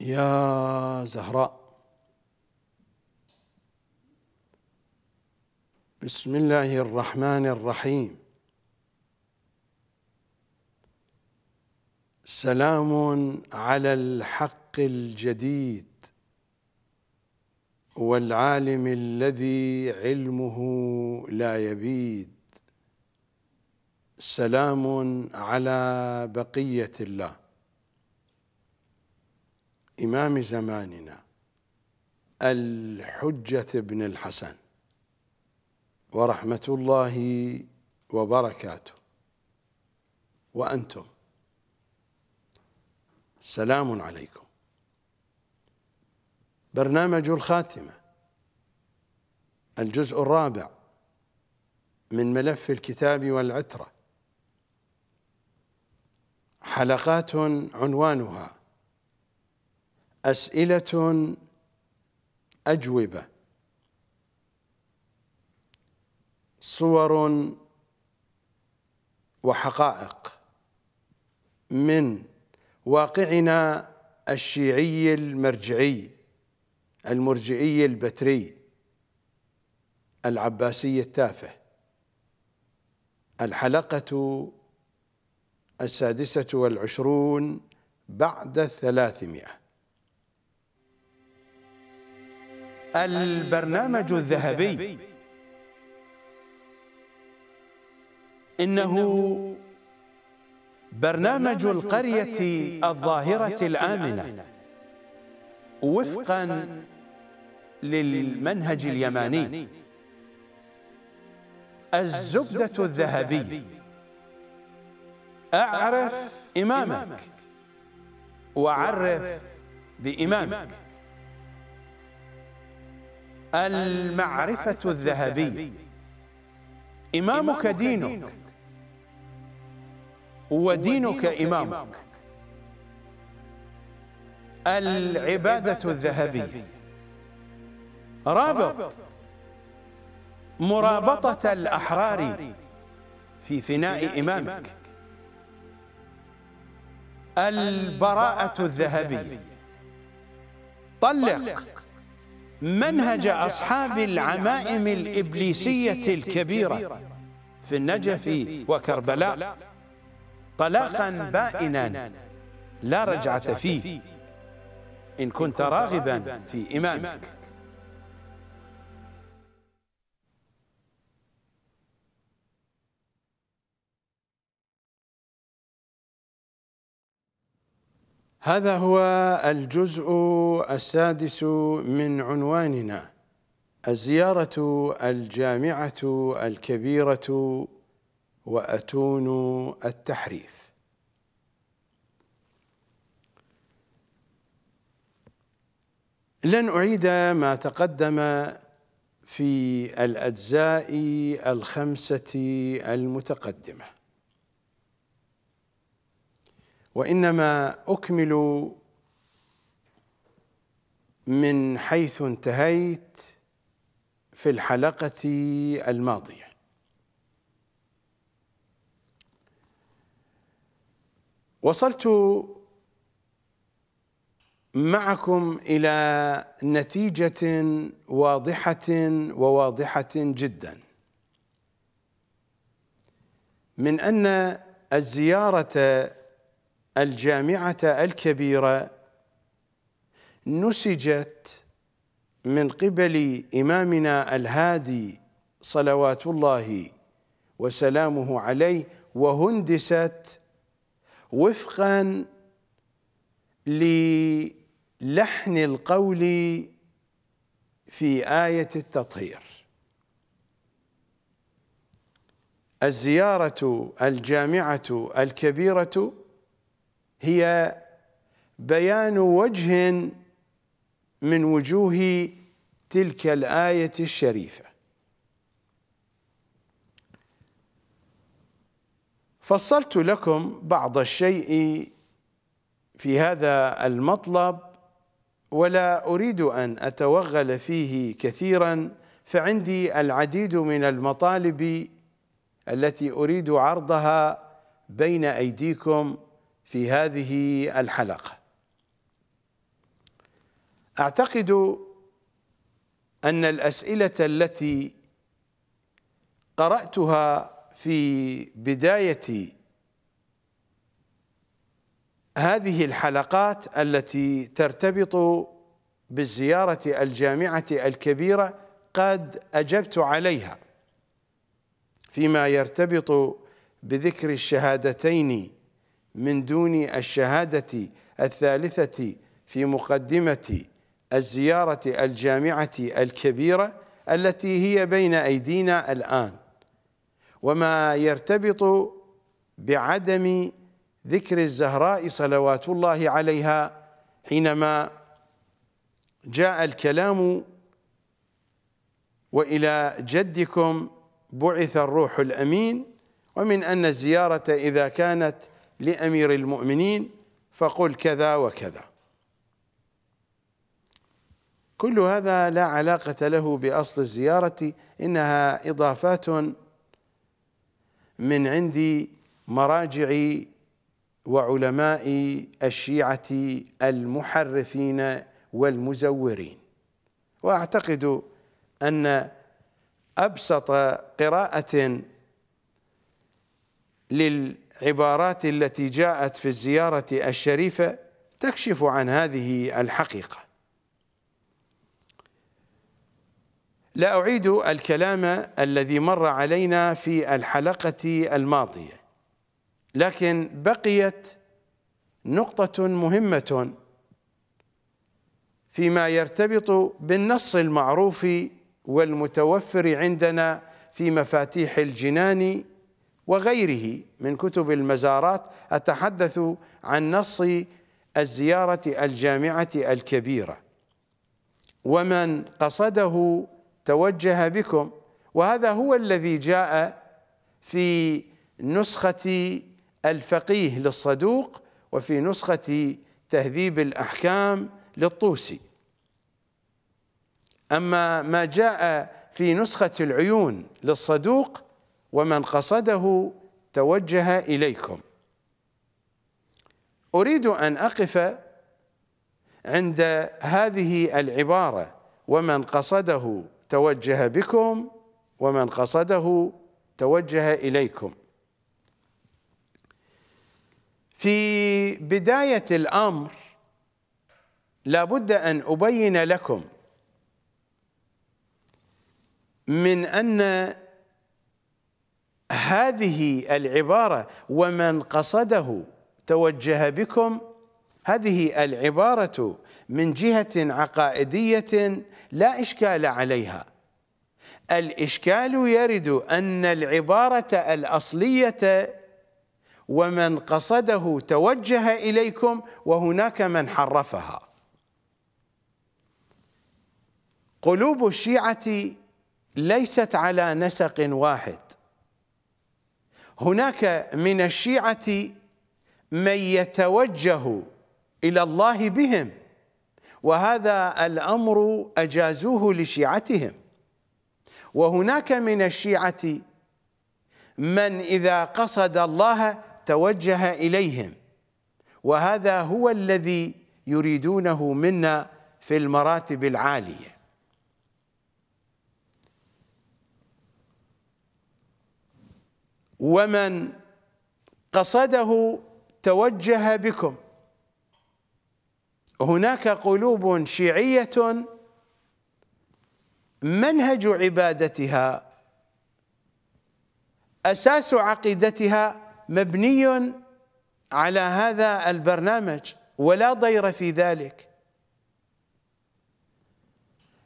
يا زهراء بسم الله الرحمن الرحيم سلام على الحق الجديد والعالم الذي علمه لا يبيد سلام على بقيه الله إمام زماننا الحجة بن الحسن ورحمة الله وبركاته وأنتم سلام عليكم برنامج الخاتمة الجزء الرابع من ملف الكتاب والعترة حلقات عنوانها أسئلة أجوبة صور وحقائق من واقعنا الشيعي المرجعي المرجعي البتري العباسي التافه الحلقة السادسة والعشرون بعد الثلاثمائة البرنامج الذهبي إنه برنامج القرية الظاهرة الآمنة وفقا للمنهج اليماني الزبدة الذهبيه أعرف إمامك وعرف بإمامك المعرفة الذهبية إمامك دينك ودينك إمامك العبادة الذهبية رابط مرابطة الأحرار في فناء إمامك البراءة الذهبية طلق منهج أصحاب العمائم الإبليسية الكبيرة في النجف وكربلاء طلاقا بائنا لا رجعة فيه إن كنت راغبا في إمامك هذا هو الجزء السادس من عنواننا الزيارة الجامعة الكبيرة وأتون التحريف لن أعيد ما تقدم في الأجزاء الخمسة المتقدمة وإنما أكمل من حيث انتهيت في الحلقة الماضية وصلت معكم إلى نتيجة واضحة وواضحة جدا من أن الزيارة الجامعة الكبيرة نسجت من قبل إمامنا الهادي صلوات الله وسلامه عليه وهندست وفقا للحن القول في آية التطهير الزيارة الجامعة الكبيرة هي بيان وجه من وجوه تلك الايه الشريفه فصلت لكم بعض الشيء في هذا المطلب ولا اريد ان اتوغل فيه كثيرا فعندي العديد من المطالب التي اريد عرضها بين ايديكم في هذه الحلقة أعتقد أن الأسئلة التي قرأتها في بداية هذه الحلقات التي ترتبط بالزيارة الجامعة الكبيرة قد أجبت عليها فيما يرتبط بذكر الشهادتين من دون الشهادة الثالثة في مقدمة الزيارة الجامعة الكبيرة التي هي بين أيدينا الآن وما يرتبط بعدم ذكر الزهراء صلوات الله عليها حينما جاء الكلام وإلى جدكم بعث الروح الأمين ومن أن الزيارة إذا كانت لأمير المؤمنين فقل كذا وكذا كل هذا لا علاقة له بأصل الزيارة إنها إضافات من عند مراجع وعلماء الشيعة المحرفين والمزورين وأعتقد أن أبسط قراءة لل العبارات التي جاءت في الزيارة الشريفة تكشف عن هذه الحقيقة لا أعيد الكلام الذي مر علينا في الحلقة الماضية لكن بقيت نقطة مهمة فيما يرتبط بالنص المعروف والمتوفر عندنا في مفاتيح الجنان وغيره من كتب المزارات أتحدث عن نص الزيارة الجامعة الكبيرة ومن قصده توجه بكم وهذا هو الذي جاء في نسخة الفقيه للصدوق وفي نسخة تهذيب الأحكام للطوسي أما ما جاء في نسخة العيون للصدوق ومن قصده توجه اليكم اريد ان اقف عند هذه العباره ومن قصده توجه بكم ومن قصده توجه اليكم في بدايه الامر لابد ان ابين لكم من ان هذه العبارة ومن قصده توجه بكم هذه العبارة من جهة عقائدية لا إشكال عليها الإشكال يرد أن العبارة الأصلية ومن قصده توجه إليكم وهناك من حرفها قلوب الشيعة ليست على نسق واحد هناك من الشيعة من يتوجه إلى الله بهم وهذا الأمر أجازوه لشيعتهم وهناك من الشيعة من إذا قصد الله توجه إليهم وهذا هو الذي يريدونه منا في المراتب العاليه ومن قصده توجه بكم هناك قلوب شيعية منهج عبادتها أساس عقيدتها مبني على هذا البرنامج ولا ضير في ذلك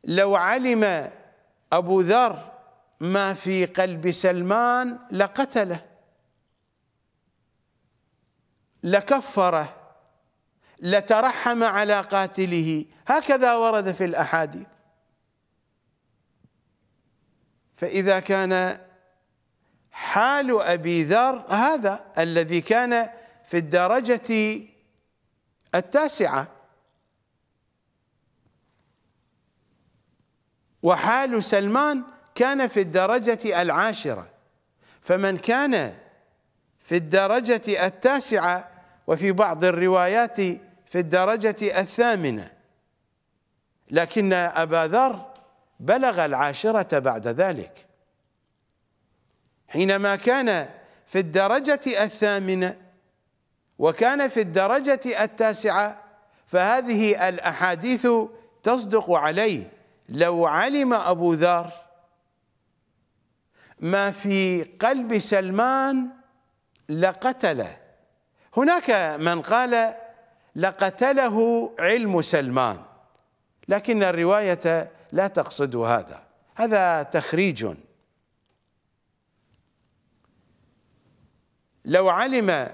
لو علم أبو ذر ما في قلب سلمان لقتله لكفره لترحم على قاتله هكذا ورد في الأحاديث فإذا كان حال أبي ذر هذا الذي كان في الدرجة التاسعة وحال سلمان كان في الدرجة العاشرة فمن كان في الدرجة التاسعة وفي بعض الروايات في الدرجة الثامنة لكن أبا ذر بلغ العاشرة بعد ذلك حينما كان في الدرجة الثامنة وكان في الدرجة التاسعة فهذه الأحاديث تصدق عليه لو علم أبو ذر ما في قلب سلمان لقتله هناك من قال لقتله علم سلمان لكن الرواية لا تقصد هذا هذا تخريج لو علم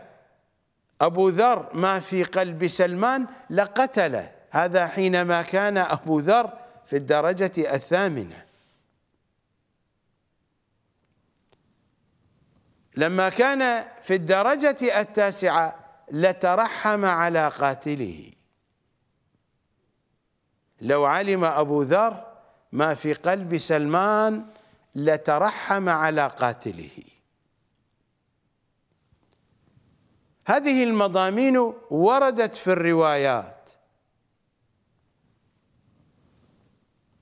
أبو ذر ما في قلب سلمان لقتله هذا حينما كان أبو ذر في الدرجة الثامنة لما كان في الدرجة التاسعة لترحم على قاتله لو علم أبو ذر ما في قلب سلمان لترحم على قاتله هذه المضامين وردت في الروايات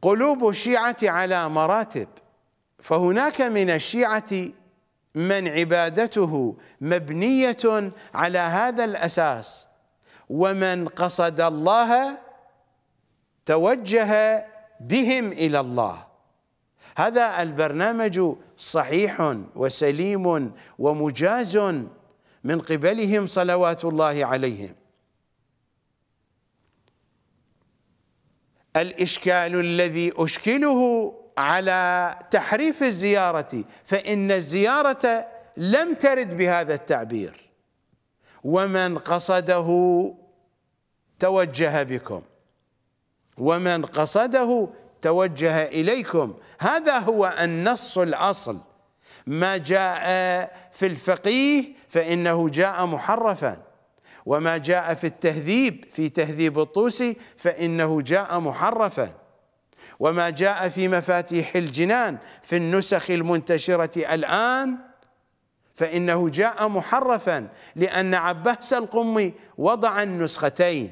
قلوب الشيعة على مراتب فهناك من الشيعة من عبادته مبنية على هذا الأساس ومن قصد الله توجه بهم إلى الله هذا البرنامج صحيح وسليم ومجاز من قبلهم صلوات الله عليهم الإشكال الذي أشكله على تحريف الزيارة فإن الزيارة لم ترد بهذا التعبير ومن قصده توجه بكم ومن قصده توجه إليكم هذا هو النص الأصل ما جاء في الفقيه فإنه جاء محرفا وما جاء في التهذيب في تهذيب الطوسي فإنه جاء محرفا وما جاء في مفاتيح الجنان في النسخ المنتشرة الآن فإنه جاء محرفا لأن عباس القمي وضع النسختين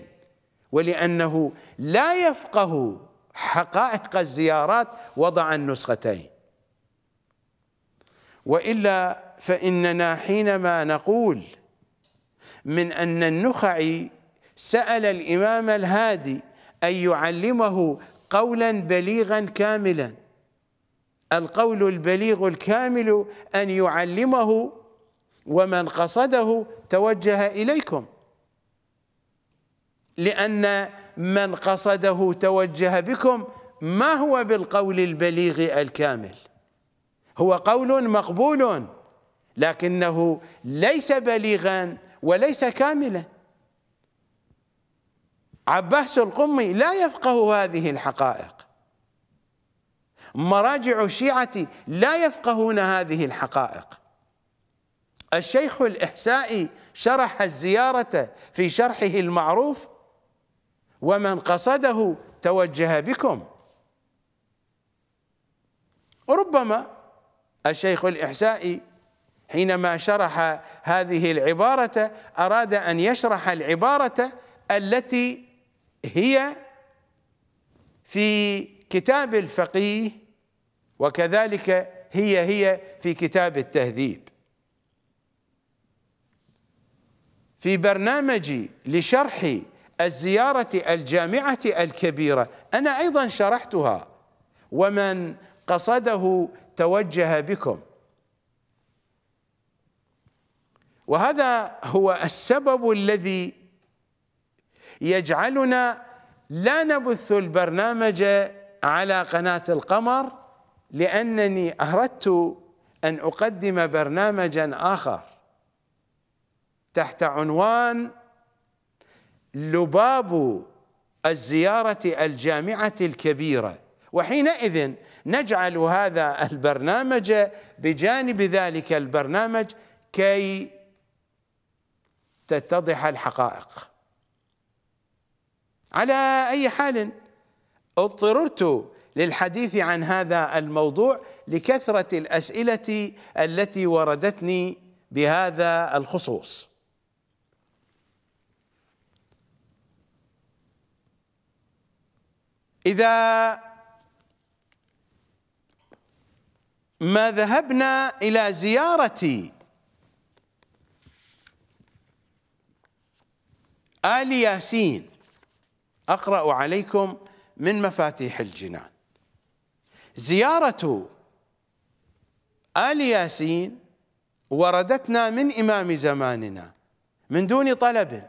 ولأنه لا يفقه حقائق الزيارات وضع النسختين وإلا فإننا حينما نقول من أن النخعي سأل الإمام الهادي أن يعلمه قولا بليغا كاملا القول البليغ الكامل أن يعلمه ومن قصده توجه إليكم لأن من قصده توجه بكم ما هو بالقول البليغ الكامل هو قول مقبول لكنه ليس بليغا وليس كاملا عباس القمي لا يفقه هذه الحقائق مراجع الشيعة لا يفقهون هذه الحقائق الشيخ الإحسائي شرح الزيارة في شرحه المعروف ومن قصده توجه بكم ربما الشيخ الإحسائي حينما شرح هذه العبارة أراد أن يشرح العبارة التي هي في كتاب الفقيه وكذلك هي هي في كتاب التهذيب في برنامجي لشرح الزيارة الجامعة الكبيرة أنا أيضا شرحتها ومن قصده توجه بكم وهذا هو السبب الذي يجعلنا لا نبث البرنامج على قناة القمر لأنني أردت أن أقدم برنامجا آخر تحت عنوان لباب الزيارة الجامعة الكبيرة وحينئذ نجعل هذا البرنامج بجانب ذلك البرنامج كي تتضح الحقائق على أي حال اضطررت للحديث عن هذا الموضوع لكثرة الأسئلة التي وردتني بهذا الخصوص إذا ما ذهبنا إلى زيارة آل ياسين أقرأ عليكم من مفاتيح الجنان زيارة آل ياسين وردتنا من إمام زماننا من دون طلب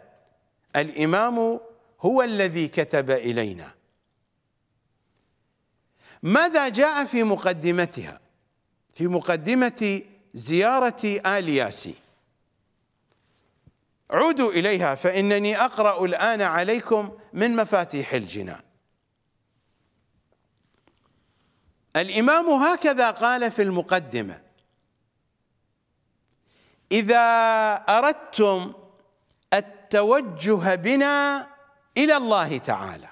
الإمام هو الذي كتب إلينا ماذا جاء في مقدمتها في مقدمة زيارة آل ياسين عودوا إليها فإنني أقرأ الآن عليكم من مفاتيح الجنان الإمام هكذا قال في المقدمة إذا أردتم التوجه بنا إلى الله تعالى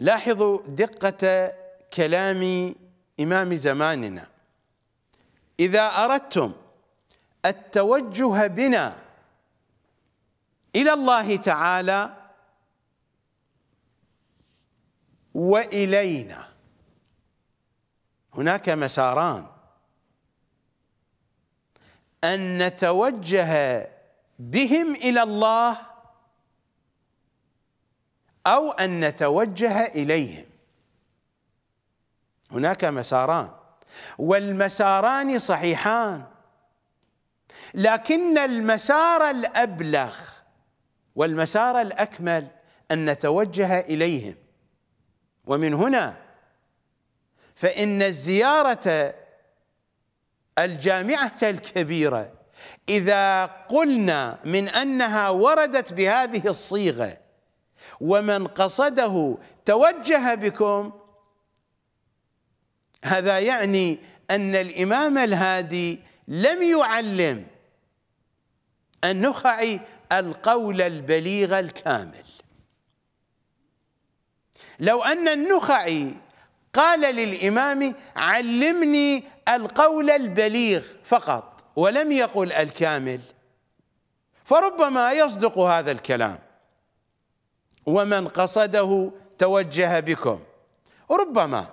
لاحظوا دقة كلام إمام زماننا إذا أردتم التوجه بنا الى الله تعالى والينا هناك مساران ان نتوجه بهم الى الله او ان نتوجه اليهم هناك مساران والمساران صحيحان لكن المسار الابلغ والمسار الاكمل ان نتوجه اليهم ومن هنا فان الزياره الجامعه الكبيره اذا قلنا من انها وردت بهذه الصيغه ومن قصده توجه بكم هذا يعني ان الامام الهادي لم يعلم النخعي القول البليغ الكامل لو أن النخعي قال للإمام علمني القول البليغ فقط ولم يقل الكامل فربما يصدق هذا الكلام ومن قصده توجه بكم ربما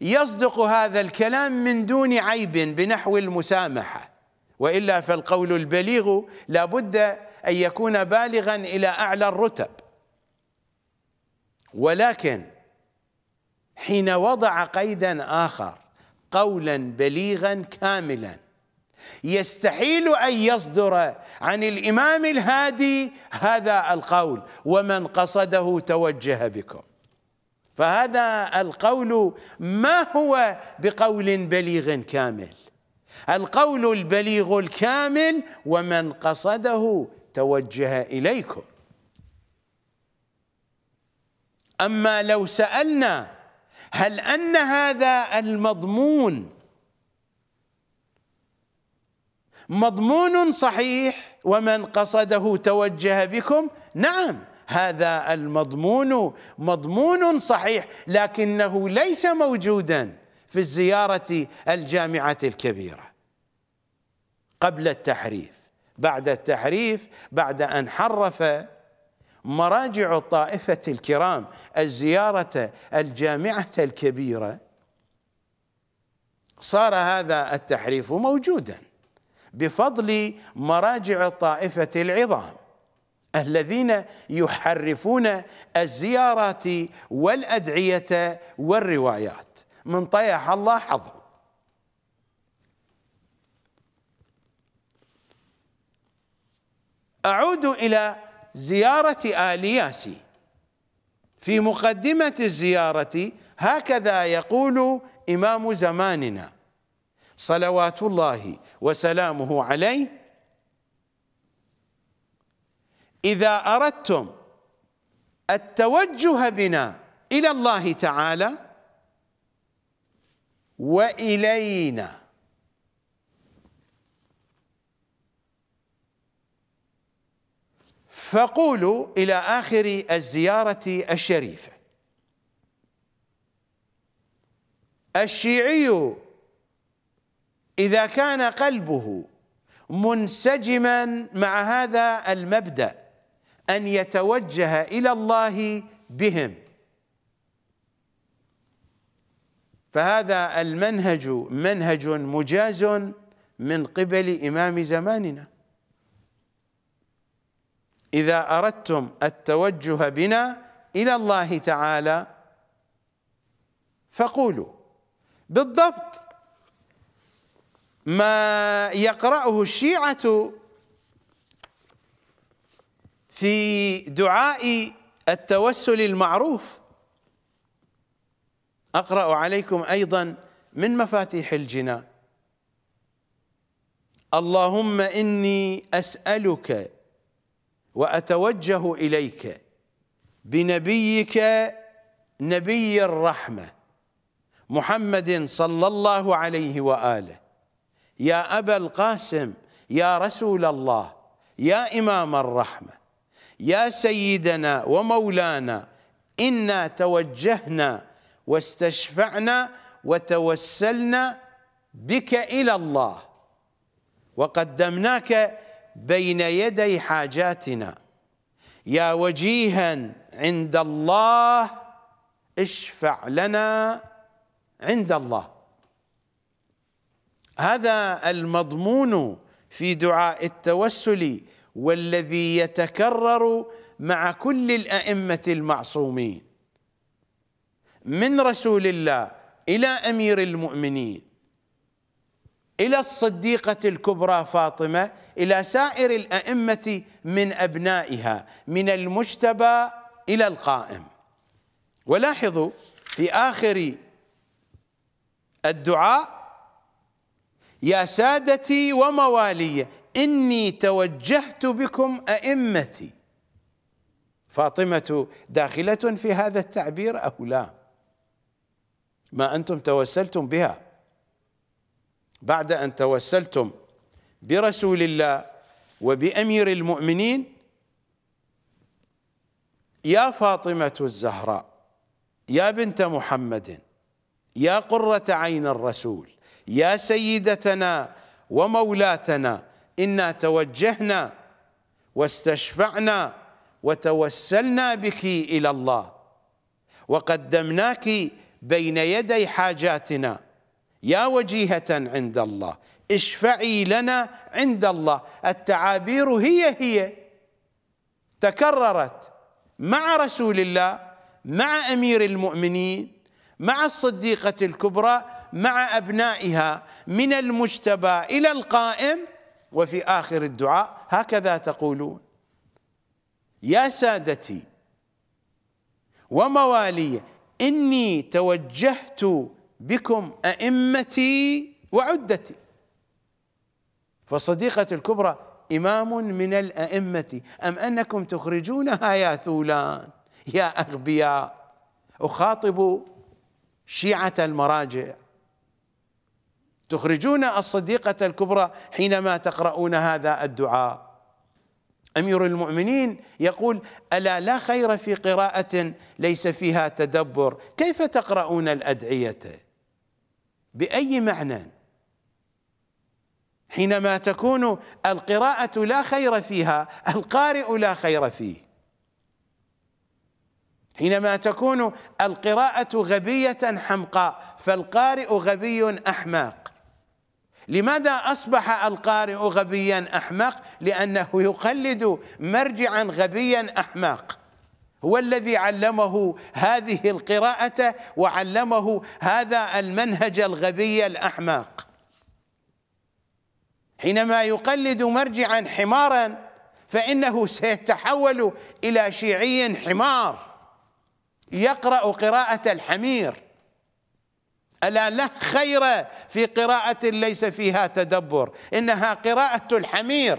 يصدق هذا الكلام من دون عيب بنحو المسامحة وإلا فالقول البليغ لابد أن يكون بالغا إلى أعلى الرتب ولكن حين وضع قيدا آخر قولا بليغا كاملا يستحيل أن يصدر عن الإمام الهادي هذا القول ومن قصده توجه بكم فهذا القول ما هو بقول بليغ كامل القول البليغ الكامل ومن قصده توجه إليكم أما لو سألنا هل أن هذا المضمون مضمون صحيح ومن قصده توجه بكم نعم هذا المضمون مضمون صحيح لكنه ليس موجودا في الزيارة الجامعة الكبيرة قبل التحريف بعد التحريف بعد أن حرف مراجع الطائفة الكرام الزيارة الجامعة الكبيرة صار هذا التحريف موجودا بفضل مراجع الطائفة العظام الذين يحرفون الزيارات والأدعية والروايات من طيح الله حظه أعود إلى زيارة آلياسي في مقدمة الزيارة هكذا يقول إمام زماننا صلوات الله وسلامه عليه إذا أردتم التوجه بنا إلى الله تعالى وإلينا فقولوا إلى آخر الزيارة الشريفة الشيعي إذا كان قلبه منسجما مع هذا المبدأ أن يتوجه إلى الله بهم فهذا المنهج منهج مجاز من قبل إمام زماننا إذا أردتم التوجه بنا إلى الله تعالى فقولوا بالضبط ما يقرأه الشيعة في دعاء التوسل المعروف أقرأ عليكم أيضا من مفاتيح الجنان اللهم إني أسألك وأتوجه إليك بنبيك نبي الرحمة محمد صلى الله عليه وآله يا أبا القاسم يا رسول الله يا إمام الرحمة يا سيدنا ومولانا إنا توجهنا واستشفعنا وتوسلنا بك إلى الله وقدمناك بين يدي حاجاتنا يا وجيها عند الله اشفع لنا عند الله هذا المضمون في دعاء التوسل والذي يتكرر مع كل الأئمة المعصومين من رسول الله إلى أمير المؤمنين إلى الصديقة الكبرى فاطمة إلى سائر الأئمة من أبنائها من المجتبى إلى القائم ولاحظوا في آخر الدعاء يا سادتي وموالي إني توجهت بكم أئمتي فاطمة داخلة في هذا التعبير أو لا ما أنتم توسلتم بها بعد أن توسلتم برسول الله وبأمير المؤمنين يا فاطمة الزهراء يا بنت محمد يا قرة عين الرسول يا سيدتنا ومولاتنا إنا توجهنا واستشفعنا وتوسلنا بك إلى الله وقدمناك بين يدي حاجاتنا يا وجيهة عند الله اشفعي لنا عند الله التعابير هي هي تكررت مع رسول الله مع أمير المؤمنين مع الصديقة الكبرى مع أبنائها من المجتبى إلى القائم وفي آخر الدعاء هكذا تقولون يا سادتي وموالي إني توجهت بكم أئمتي وعدتي فالصديقة الكبرى إمام من الأئمة أم أنكم تخرجونها يا ثولان يا أغبياء أخاطب شيعة المراجع تخرجون الصديقة الكبرى حينما تقرؤون هذا الدعاء أمير المؤمنين يقول ألا لا خير في قراءة ليس فيها تدبر كيف تقرؤون الأدعية باي معنى حينما تكون القراءه لا خير فيها القارئ لا خير فيه حينما تكون القراءة غبية حمقاء فالقارئ غبي أحمق لماذا أصبح القارئ غبيا أحمق لأنه يقلد مرجعا غبيا أحمق هو الذي علمه هذه القراءة وعلمه هذا المنهج الغبي الأحمق حينما يقلد مرجعا حمارا فإنه سيتحول إلى شيعي حمار يقرأ قراءة الحمير ألا لا خير في قراءة ليس فيها تدبر إنها قراءة الحمير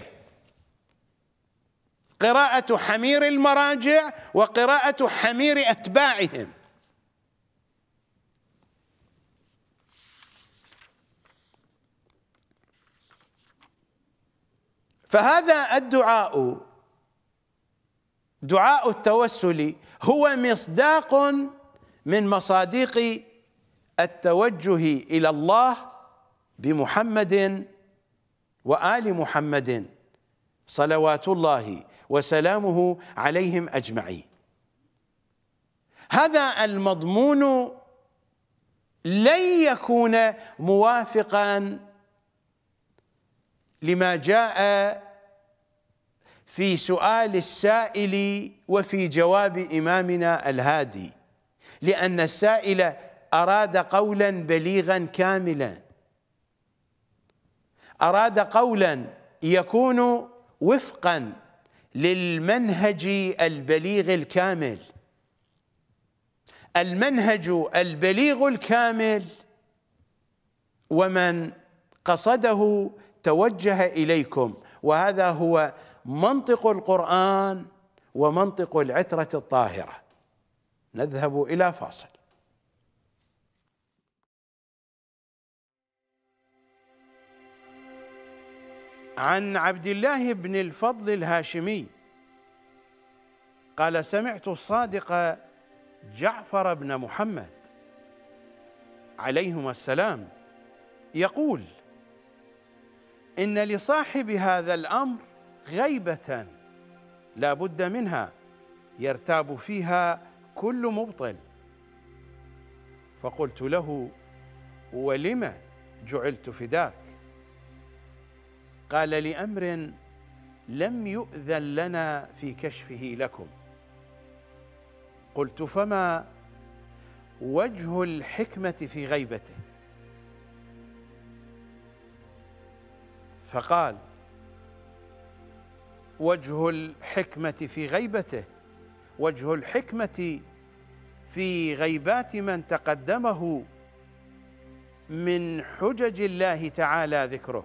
قراءة حمير المراجع وقراءة حمير أتباعهم فهذا الدعاء دعاء التوسل هو مصداق من مصادق التوجه إلى الله بمحمد وآل محمد صلوات الله وسلامه عليهم اجمعين هذا المضمون لن يكون موافقا لما جاء في سؤال السائل وفي جواب امامنا الهادي لان السائل اراد قولا بليغا كاملا اراد قولا يكون وفقا للمنهج البليغ الكامل المنهج البليغ الكامل ومن قصده توجه اليكم وهذا هو منطق القران ومنطق العتره الطاهره نذهب الى فاصل عن عبد الله بن الفضل الهاشمي قال سمعت الصادق جعفر بن محمد عليهما السلام يقول ان لصاحب هذا الامر غيبه لا بد منها يرتاب فيها كل مبطل فقلت له ولم جعلت فداك قال لامر لم يؤذن لنا في كشفه لكم قلت فما وجه الحكمه في غيبته فقال وجه الحكمه في غيبته وجه الحكمه في غيبات من تقدمه من حجج الله تعالى ذكره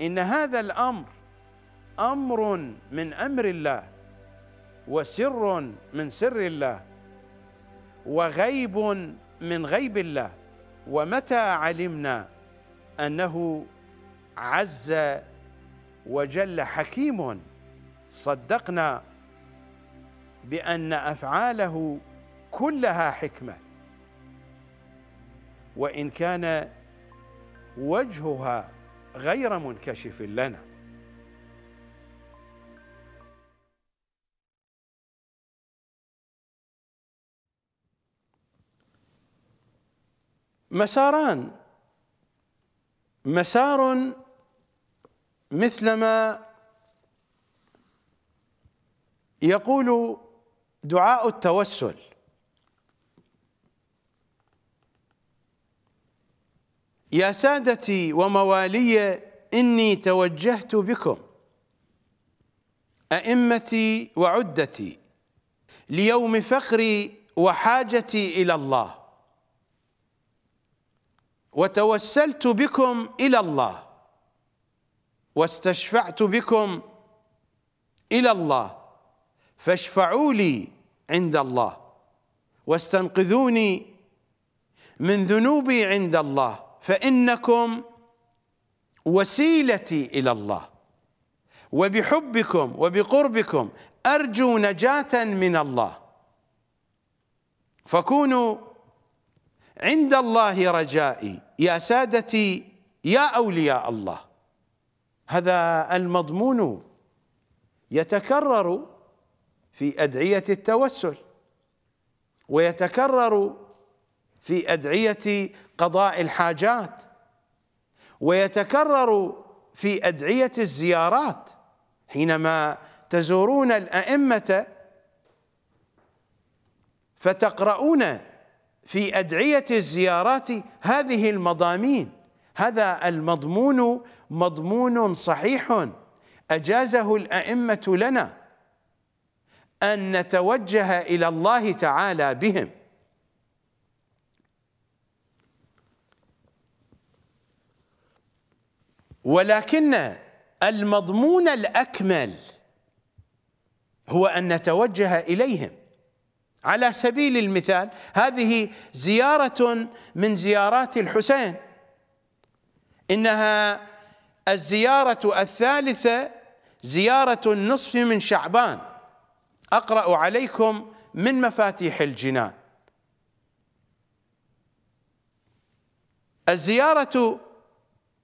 ان هذا الامر امر من امر الله وسر من سر الله وغيب من غيب الله ومتى علمنا انه عز وجل حكيم صدقنا بان افعاله كلها حكمه وان كان وجهها غير منكشف لنا مساران مسار مثلما يقول دعاء التوسل يا سادتي وموالي إني توجهت بكم أئمتي وعدتي ليوم فخري وحاجتي إلى الله وتوسلت بكم إلى الله واستشفعت بكم إلى الله فاشفعوا لي عند الله واستنقذوني من ذنوبي عند الله فإنكم وسيلتي إلى الله وبحبكم وبقربكم أرجو نجاة من الله فكونوا عند الله رجائي يا سادتي يا أولياء الله هذا المضمون يتكرر في أدعية التوسل ويتكرر في أدعية قضاء الحاجات ويتكرر في أدعية الزيارات حينما تزورون الأئمة فتقرؤون في أدعية الزيارات هذه المضامين هذا المضمون مضمون صحيح أجازه الأئمة لنا أن نتوجه إلى الله تعالى بهم ولكن المضمون الأكمل هو أن نتوجه إليهم على سبيل المثال هذه زيارة من زيارات الحسين إنها الزيارة الثالثة زيارة النصف من شعبان أقرأ عليكم من مفاتيح الجنان الزيارة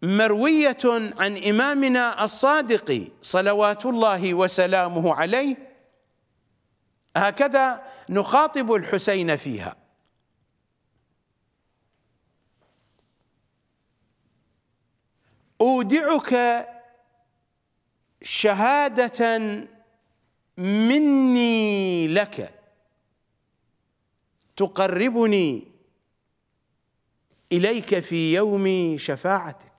مرويه عن امامنا الصادق صلوات الله وسلامه عليه هكذا نخاطب الحسين فيها اودعك شهاده مني لك تقربني اليك في يوم شفاعتك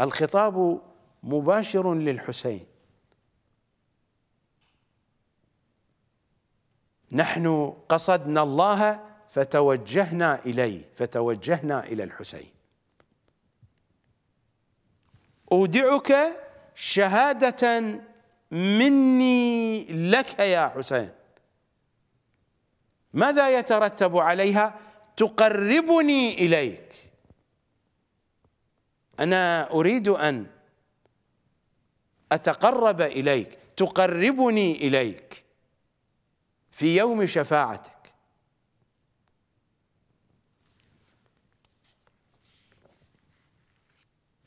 الخطاب مباشر للحسين نحن قصدنا الله فتوجهنا اليه فتوجهنا الى الحسين اودعك شهاده مني لك يا حسين ماذا يترتب عليها تقربني اليك انا اريد ان اتقرب اليك تقربني اليك في يوم شفاعتك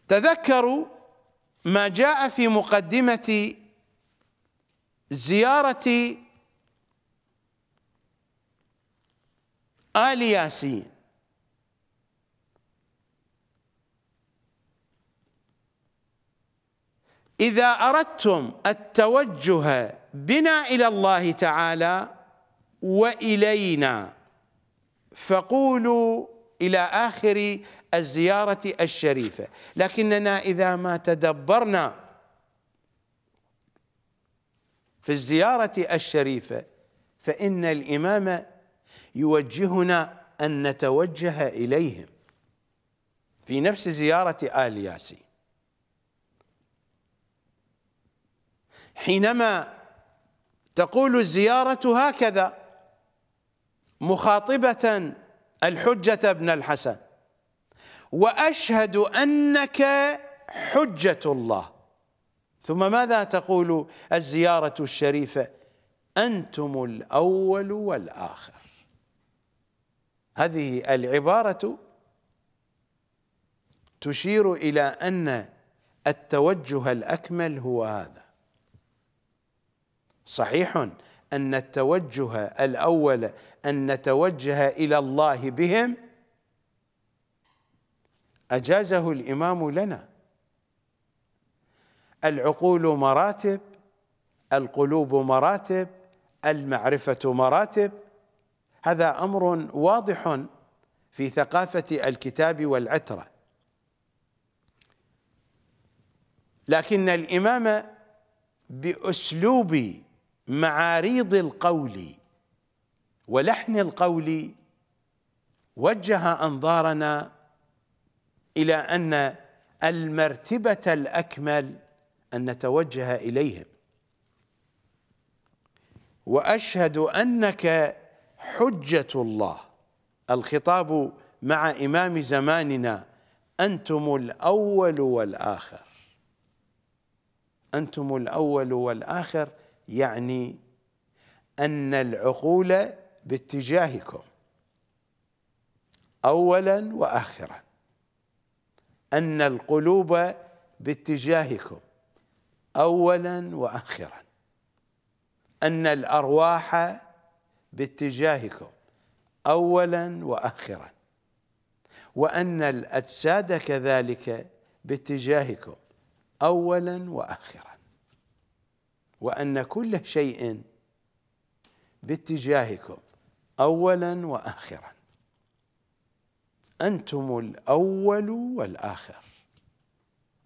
تذكروا ما جاء في مقدمه زياره ال ياسين إذا أردتم التوجه بنا إلى الله تعالى وإلينا فقولوا إلى آخر الزيارة الشريفة لكننا إذا ما تدبرنا في الزيارة الشريفة فإن الإمام يوجهنا أن نتوجه إليهم في نفس زيارة آل ياسين حينما تقول الزيارة هكذا مخاطبة الحجة ابن الحسن وأشهد أنك حجة الله ثم ماذا تقول الزيارة الشريفة أنتم الأول والآخر هذه العبارة تشير إلى أن التوجه الأكمل هو هذا صحيح ان التوجه الاول ان نتوجه الى الله بهم اجازه الامام لنا العقول مراتب القلوب مراتب المعرفه مراتب هذا امر واضح في ثقافه الكتاب والعتره لكن الامام باسلوب معاريض القول ولحن القول وجه انظارنا الى ان المرتبه الاكمل ان نتوجه اليهم واشهد انك حجه الله الخطاب مع امام زماننا انتم الاول والاخر انتم الاول والاخر يعني أن العقول باتجاهكم أولا وآخرا أن القلوب باتجاهكم أولا وآخرا أن الأرواح باتجاهكم أولا وآخرا وأن الأجساد كذلك باتجاهكم أولا وآخرا وأن كل شيء باتجاهكم أولا وآخرا أنتم الأول والآخر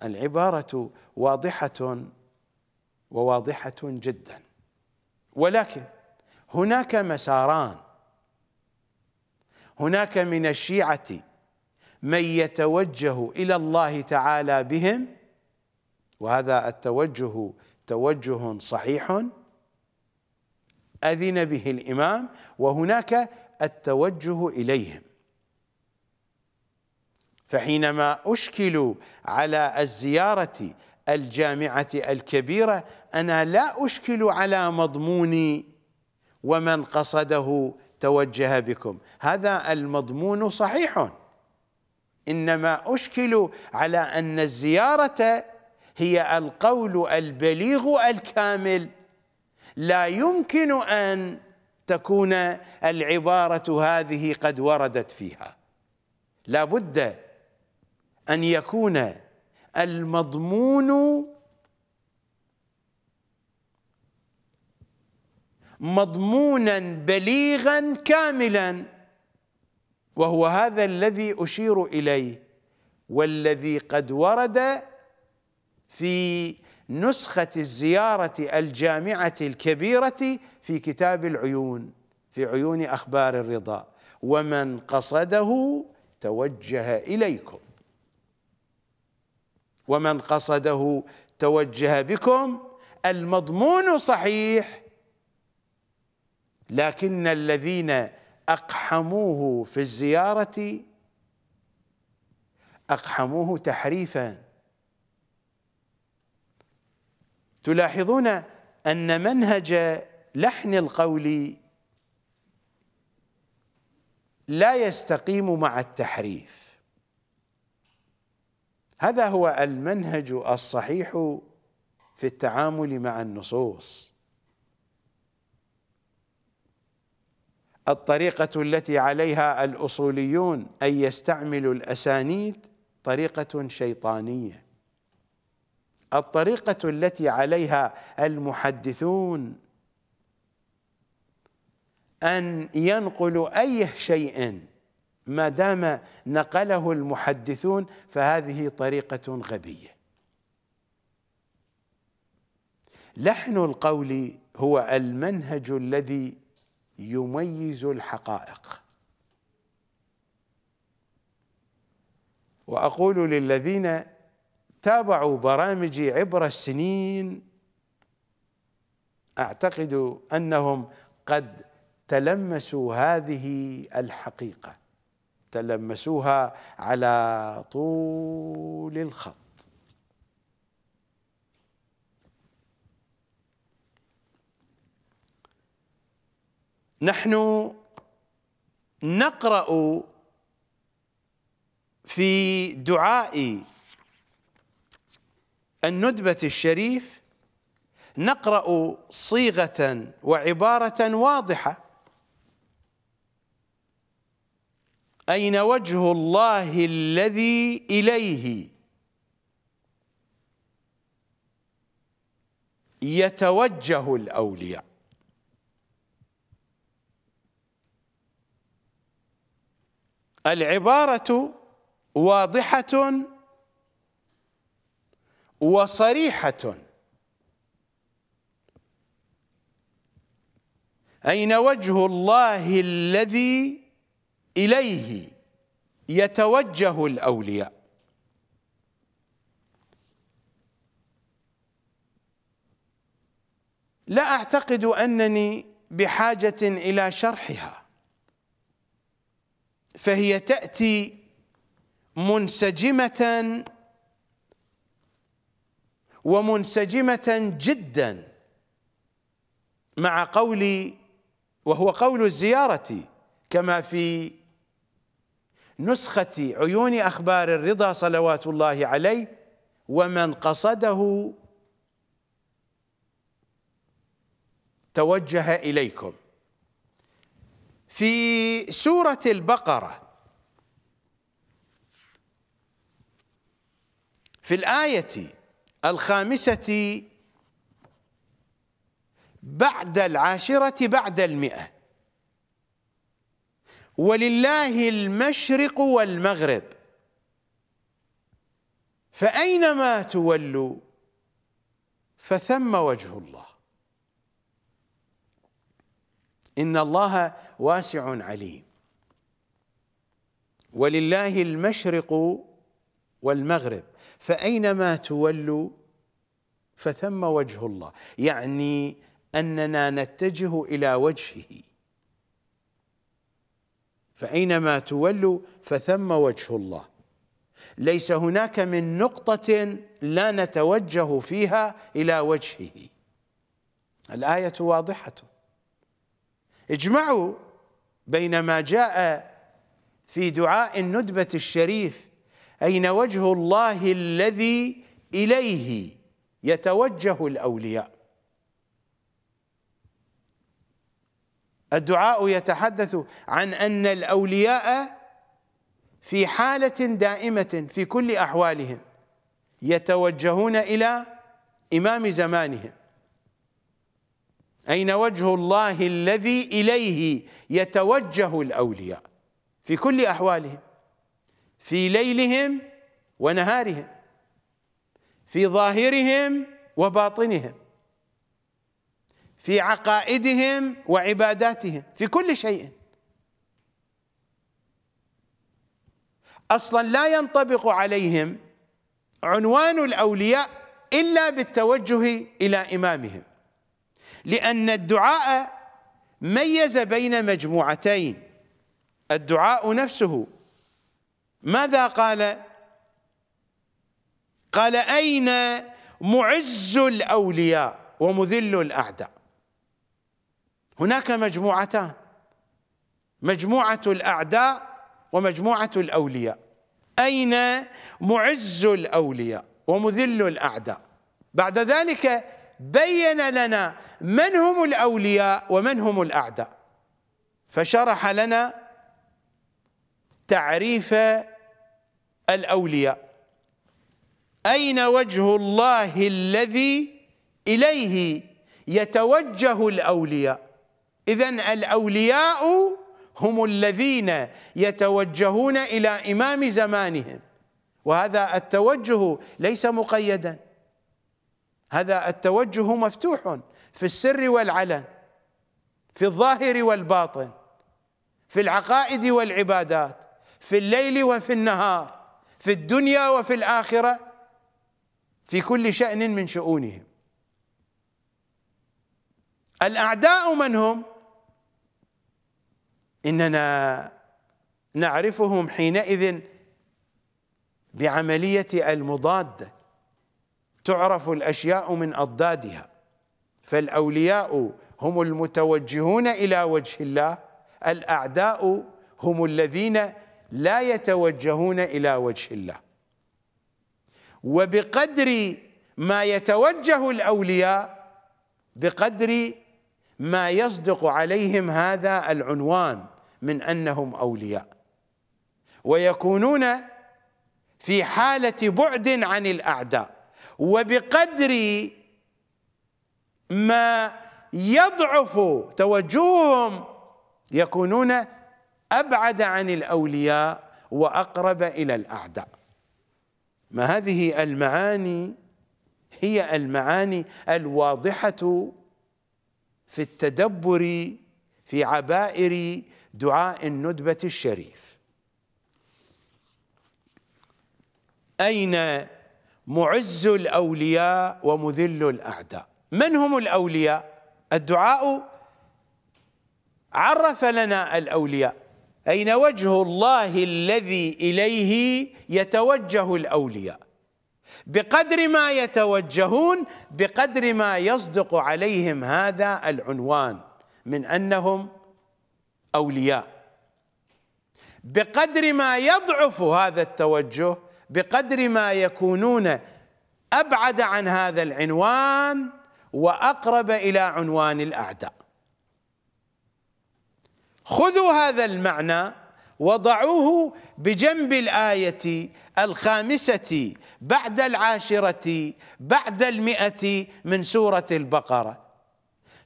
العبارة واضحة وواضحة جدا ولكن هناك مساران هناك من الشيعة من يتوجه إلى الله تعالى بهم وهذا التوجه توجه صحيح أذن به الإمام وهناك التوجه إليهم فحينما أشكلوا على الزيارة الجامعة الكبيرة أنا لا أشكل على مضموني ومن قصده توجه بكم هذا المضمون صحيح إنما أشكل على أن الزيارة هي القول البليغ الكامل لا يمكن ان تكون العباره هذه قد وردت فيها لا بد ان يكون المضمون مضمونا بليغا كاملا وهو هذا الذي اشير اليه والذي قد ورد في نسخة الزيارة الجامعة الكبيرة في كتاب العيون في عيون أخبار الرضا ومن قصده توجه إليكم ومن قصده توجه بكم المضمون صحيح لكن الذين أقحموه في الزيارة أقحموه تحريفاً تلاحظون أن منهج لحن القول لا يستقيم مع التحريف هذا هو المنهج الصحيح في التعامل مع النصوص الطريقة التي عليها الأصوليون أن يستعملوا الأسانيد طريقة شيطانية الطريقة التي عليها المحدثون أن ينقلوا أي شيء ما دام نقله المحدثون فهذه طريقة غبية لحن القول هو المنهج الذي يميز الحقائق وأقول للذين تابعوا برامجي عبر السنين اعتقد انهم قد تلمسوا هذه الحقيقه تلمسوها على طول الخط نحن نقرا في دعاء الندبة الشريف نقرأ صيغة وعبارة واضحة أين وجه الله الذي إليه يتوجه الأولياء العبارة واضحة وصريحة أين وجه الله الذي إليه يتوجه الأولياء لا أعتقد أنني بحاجة إلى شرحها فهي تأتي منسجمة ومنسجمة جدا مع قول وهو قول الزيارة كما في نسخة عيون أخبار الرضا صلوات الله عليه ومن قصده توجه إليكم في سورة البقرة في الآية الخامسة بعد العاشرة بعد المئة ولله المشرق والمغرب فأينما تولوا فثم وجه الله إن الله واسع عليم ولله المشرق والمغرب فأينما تولوا فثم وجه الله يعني أننا نتجه إلى وجهه فأينما تولوا فثم وجه الله ليس هناك من نقطة لا نتوجه فيها إلى وجهه الآية واضحة اجمعوا بين ما جاء في دعاء الندبة الشريف أين وجه الله الذي إليه يتوجه الأولياء الدعاء يتحدث عن أن الأولياء في حالة دائمة في كل أحوالهم يتوجهون إلى إمام زمانهم أين وجه الله الذي إليه يتوجه الأولياء في كل أحوالهم في ليلهم ونهارهم في ظاهرهم وباطنهم في عقائدهم وعباداتهم في كل شيء اصلا لا ينطبق عليهم عنوان الاولياء الا بالتوجه الى امامهم لان الدعاء ميز بين مجموعتين الدعاء نفسه ماذا قال قال أين معز الأولياء ومذل الأعداء هناك مجموعتان مجموعة الأعداء ومجموعة الأولياء أين معز الأولياء ومذل الأعداء بعد ذلك بين لنا من هم الأولياء ومن هم الأعداء فشرح لنا تعريف الأولياء أين وجه الله الذي إليه يتوجه الأولياء إذا الأولياء هم الذين يتوجهون إلى إمام زمانهم وهذا التوجه ليس مقيدا هذا التوجه مفتوح في السر والعلن في الظاهر والباطن في العقائد والعبادات في الليل وفي النهار في الدنيا وفي الآخرة في كل شأن من شؤونهم الأعداء من هم إننا نعرفهم حينئذ بعملية المضادة تعرف الأشياء من أضدادها فالأولياء هم المتوجهون إلى وجه الله الأعداء هم الذين لا يتوجهون الى وجه الله وبقدر ما يتوجه الاولياء بقدر ما يصدق عليهم هذا العنوان من انهم اولياء ويكونون في حاله بعد عن الاعداء وبقدر ما يضعف توجههم يكونون أبعد عن الأولياء وأقرب إلى الأعداء ما هذه المعاني هي المعاني الواضحة في التدبر في عبائر دعاء الندبة الشريف أين معز الأولياء ومذل الأعداء من هم الأولياء الدعاء عرف لنا الأولياء أين وجه الله الذي إليه يتوجه الأولياء بقدر ما يتوجهون بقدر ما يصدق عليهم هذا العنوان من أنهم أولياء بقدر ما يضعف هذا التوجه بقدر ما يكونون أبعد عن هذا العنوان وأقرب إلى عنوان الأعداء خذوا هذا المعنى وضعوه بجنب الآية الخامسة بعد العاشرة بعد المئة من سورة البقرة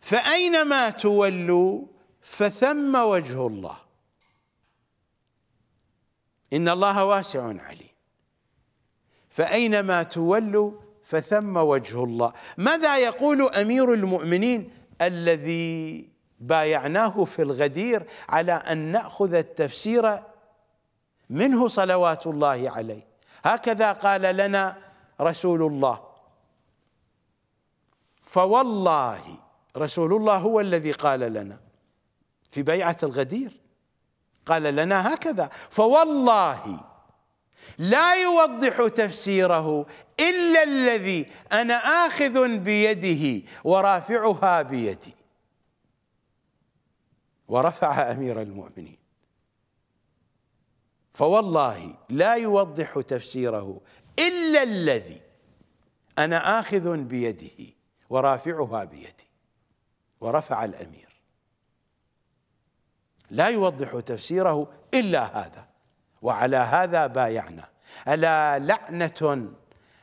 فأينما تولوا فثم وجه الله إن الله واسع عليم فأينما تولوا فثم وجه الله ماذا يقول أمير المؤمنين الذي بايعناه في الغدير على أن نأخذ التفسير منه صلوات الله عليه هكذا قال لنا رسول الله فوالله رسول الله هو الذي قال لنا في بيعة الغدير قال لنا هكذا فوالله لا يوضح تفسيره إلا الذي أنا آخذ بيده ورافعها بيدي ورفع امير المؤمنين فوالله لا يوضح تفسيره الا الذي انا اخذ بيده ورافعها بيدي ورفع الامير لا يوضح تفسيره الا هذا وعلى هذا بايعنا الا لعنه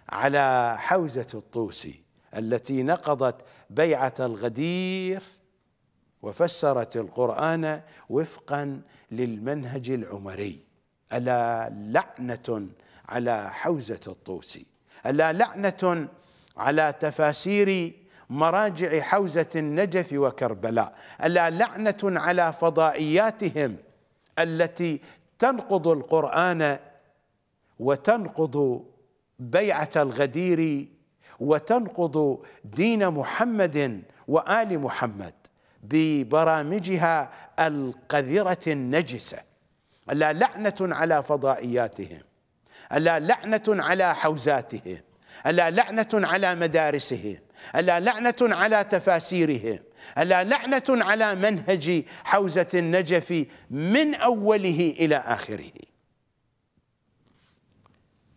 على حوزه الطوسي التي نقضت بيعه الغدير وفسرت القرآن وفقا للمنهج العمري ألا لعنة على حوزة الطوسي ألا لعنة على تفاسير مراجع حوزة النجف وكربلاء ألا لعنة على فضائياتهم التي تنقض القرآن وتنقض بيعة الغدير وتنقض دين محمد وآل محمد ببرامجها القذرة النجسة ألا لعنة على فضائياتهم ألا لعنة على حوزاتهم ألا لعنة على مدارسهم ألا لعنة على تفاسيرهم ألا لعنة على منهج حوزة النجف من أوله إلى آخره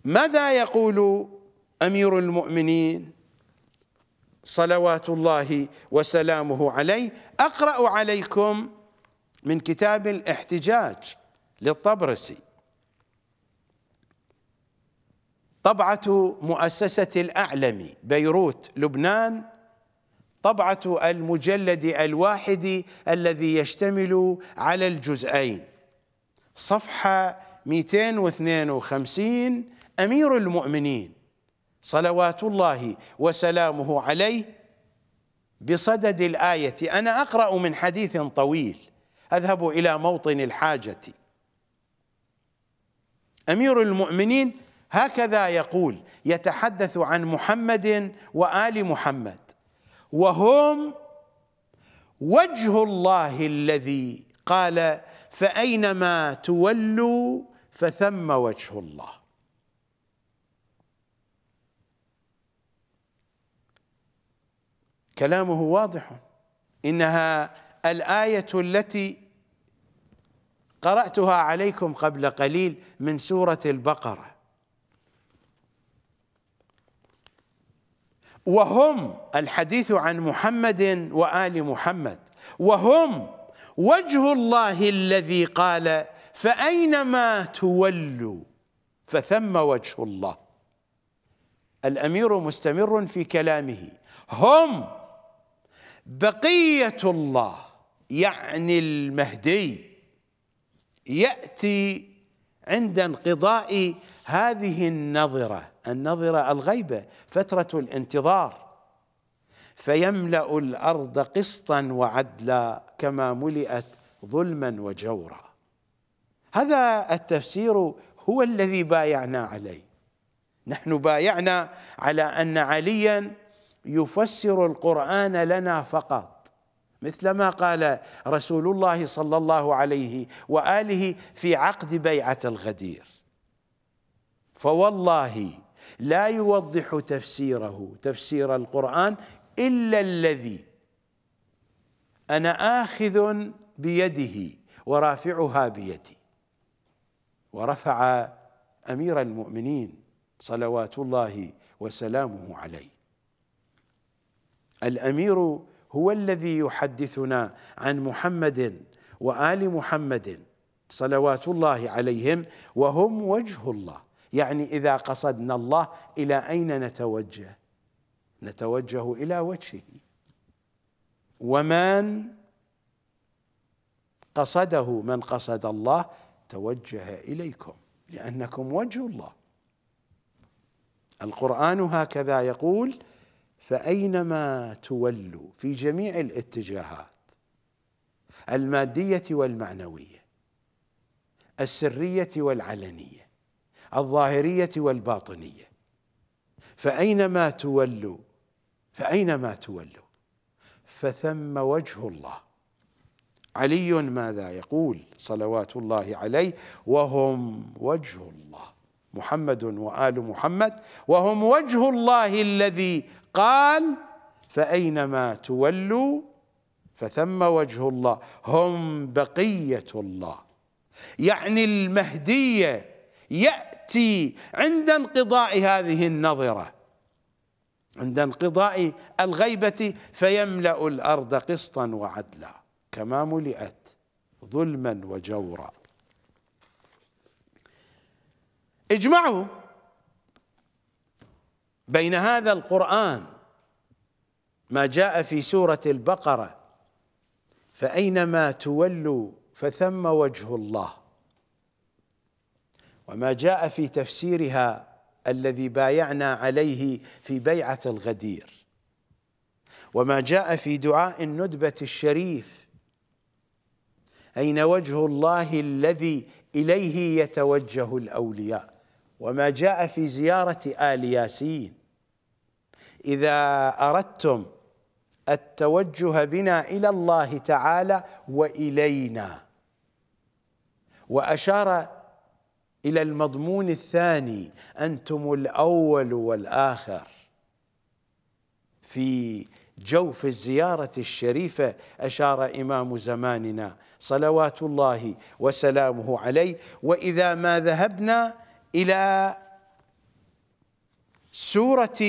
ماذا يقول أمير المؤمنين صلوات الله وسلامه عليه أقرأ عليكم من كتاب الاحتجاج للطبرسي طبعة مؤسسة الاعلم بيروت لبنان طبعة المجلد الواحد الذي يشتمل على الجزئين صفحة 252 أمير المؤمنين صلوات الله وسلامه عليه بصدد الآية أنا أقرأ من حديث طويل أذهب إلى موطن الحاجة أمير المؤمنين هكذا يقول يتحدث عن محمد وآل محمد وهم وجه الله الذي قال فأينما تولوا فثم وجه الله كلامه واضح انها الايه التي قراتها عليكم قبل قليل من سوره البقره وهم الحديث عن محمد وال محمد وهم وجه الله الذي قال فاينما تولوا فثم وجه الله الامير مستمر في كلامه هم بقية الله يعني المهدي يأتي عند انقضاء هذه النظرة النظرة الغيبة فترة الانتظار فيملأ الأرض قسطا وعدلا كما ملئت ظلما وجورا هذا التفسير هو الذي بايعنا عليه نحن بايعنا على أن عليا يفسر القرآن لنا فقط مثلما قال رسول الله صلى الله عليه وآله في عقد بيعة الغدير فوالله لا يوضح تفسيره تفسير القرآن إلا الذي أنا آخذ بيده ورافعها بيدي ورفع أمير المؤمنين صلوات الله وسلامه عليه الامير هو الذي يحدثنا عن محمد وال محمد صلوات الله عليهم وهم وجه الله يعني اذا قصدنا الله الى اين نتوجه نتوجه الى وجهه ومن قصده من قصد الله توجه اليكم لانكم وجه الله القران هكذا يقول فأينما تولوا في جميع الاتجاهات المادية والمعنوية السرية والعلنية الظاهرية والباطنية فأينما تولوا فأينما تولوا فثم وجه الله علي ماذا يقول صلوات الله عليه وهم وجه الله محمد وآل محمد وهم وجه الله الذي قال فأينما تولوا فثم وجه الله هم بقية الله يعني المهدية يأتي عند انقضاء هذه النظرة عند انقضاء الغيبة فيملأ الأرض قسطا وعدلا كما ملئت ظلما وجورا اجمعوا بين هذا القرآن ما جاء في سورة البقرة فأينما تولوا فثم وجه الله وما جاء في تفسيرها الذي بايعنا عليه في بيعة الغدير وما جاء في دعاء الندبة الشريف أين وجه الله الذي إليه يتوجه الأولياء وما جاء في زيارة آل ياسين إذا أردتم التوجه بنا إلى الله تعالى وإلينا وأشار إلى المضمون الثاني أنتم الأول والآخر في جوف الزيارة الشريفة أشار إمام زماننا صلوات الله وسلامه عليه وإذا ما ذهبنا إلى سورة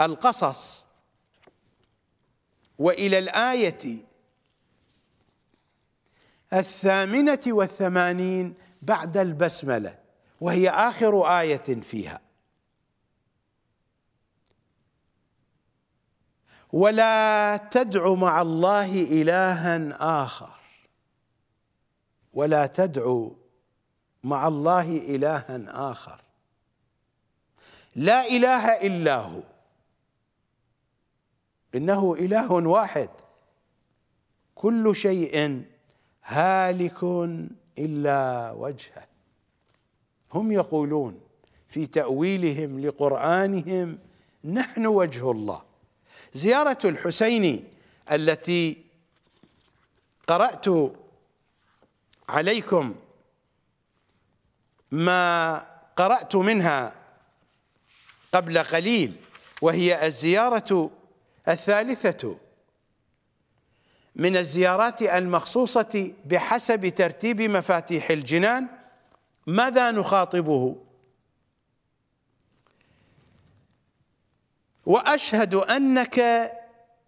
القصص وإلى الآية الثامنة والثمانين بعد البسملة وهي آخر آية فيها ولا تدع مع الله إلها آخر ولا تدع مع الله إلها آخر لا إله إلا هو انه اله واحد كل شيء هالك الا وجهه هم يقولون في تاويلهم لقرانهم نحن وجه الله زياره الحسين التي قرات عليكم ما قرات منها قبل قليل وهي الزياره الثالثة من الزيارات المخصوصة بحسب ترتيب مفاتيح الجنان ماذا نخاطبه وأشهد أنك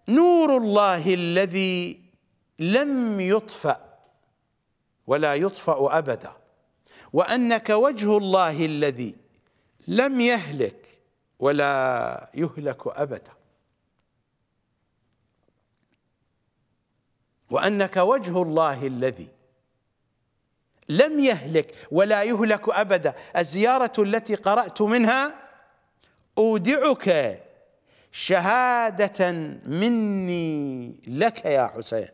نور الله الذي لم يطفأ ولا يطفأ أبدا وأنك وجه الله الذي لم يهلك ولا يهلك أبدا وأنك وجه الله الذي لم يهلك ولا يهلك أبدا الزيارة التي قرأت منها أودعك شهادة مني لك يا حسين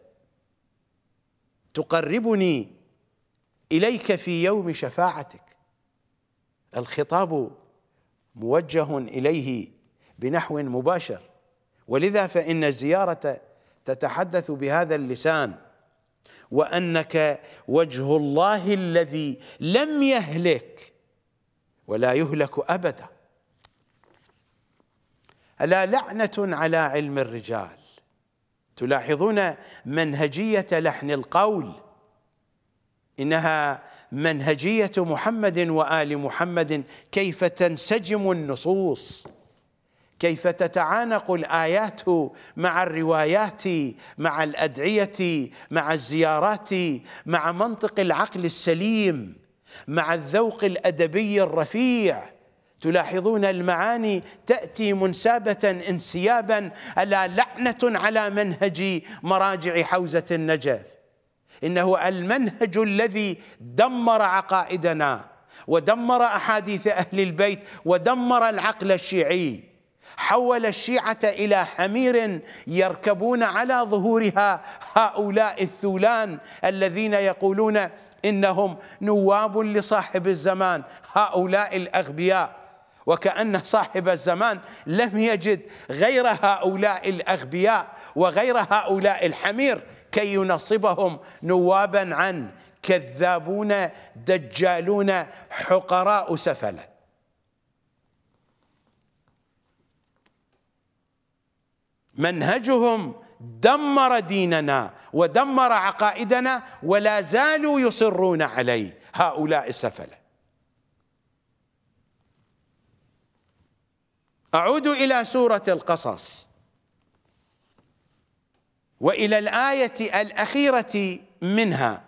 تقربني إليك في يوم شفاعتك الخطاب موجه إليه بنحو مباشر ولذا فإن الزيارة تتحدث بهذا اللسان وانك وجه الله الذي لم يهلك ولا يهلك ابدا الا لعنه على علم الرجال تلاحظون منهجيه لحن القول انها منهجيه محمد وال محمد كيف تنسجم النصوص كيف تتعانق الايات مع الروايات مع الادعيه مع الزيارات مع منطق العقل السليم مع الذوق الادبي الرفيع تلاحظون المعاني تاتي منسابه انسيابا الا لعنه على منهج مراجع حوزه النجف انه المنهج الذي دمر عقائدنا ودمر احاديث اهل البيت ودمر العقل الشيعي حول الشيعة إلى حمير يركبون على ظهورها هؤلاء الثولان الذين يقولون إنهم نواب لصاحب الزمان هؤلاء الأغبياء وكأن صاحب الزمان لم يجد غير هؤلاء الأغبياء وغير هؤلاء الحمير كي ينصبهم نوابا عن كذابون دجالون حقراء سفله منهجهم دمر ديننا ودمر عقائدنا ولا زالوا يصرون عليه هؤلاء السفله اعود الى سوره القصص والى الايه الاخيره منها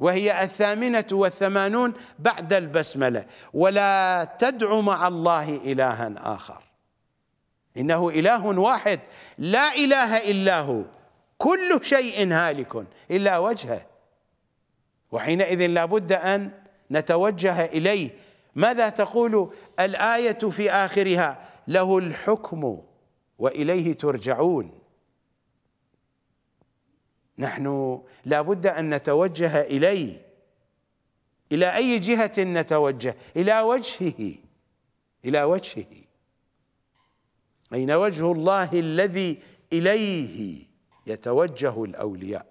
وهي الثامنه والثمانون بعد البسمله ولا تدع مع الله الها اخر إنه إله واحد لا إله إلا هو كل شيء هالك إلا وجهه وحينئذ لا بد أن نتوجه إليه ماذا تقول الآية في آخرها له الحكم وإليه ترجعون نحن لا بد أن نتوجه إليه إلى أي جهة نتوجه إلى وجهه إلى وجهه أين وجه الله الذي إليه يتوجه الأولياء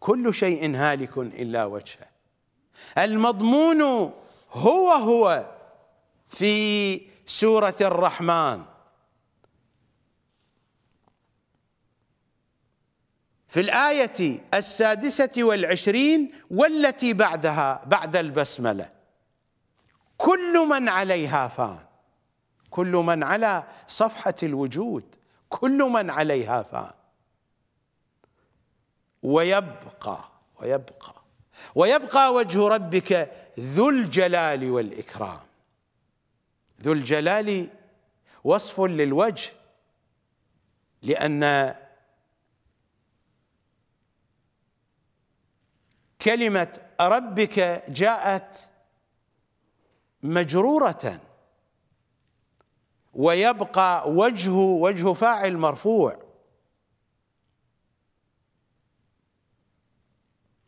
كل شيء هالك إلا وجهه المضمون هو هو في سورة الرحمن في الآية السادسة والعشرين والتي بعدها بعد البسملة كل من عليها فان كل من على صفحة الوجود كل من عليها فان ويبقى ويبقى ويبقى وجه ربك ذو الجلال والإكرام ذو الجلال وصف للوجه لأن كلمة ربك جاءت مجرورة ويبقى وجه وجه فاعل مرفوع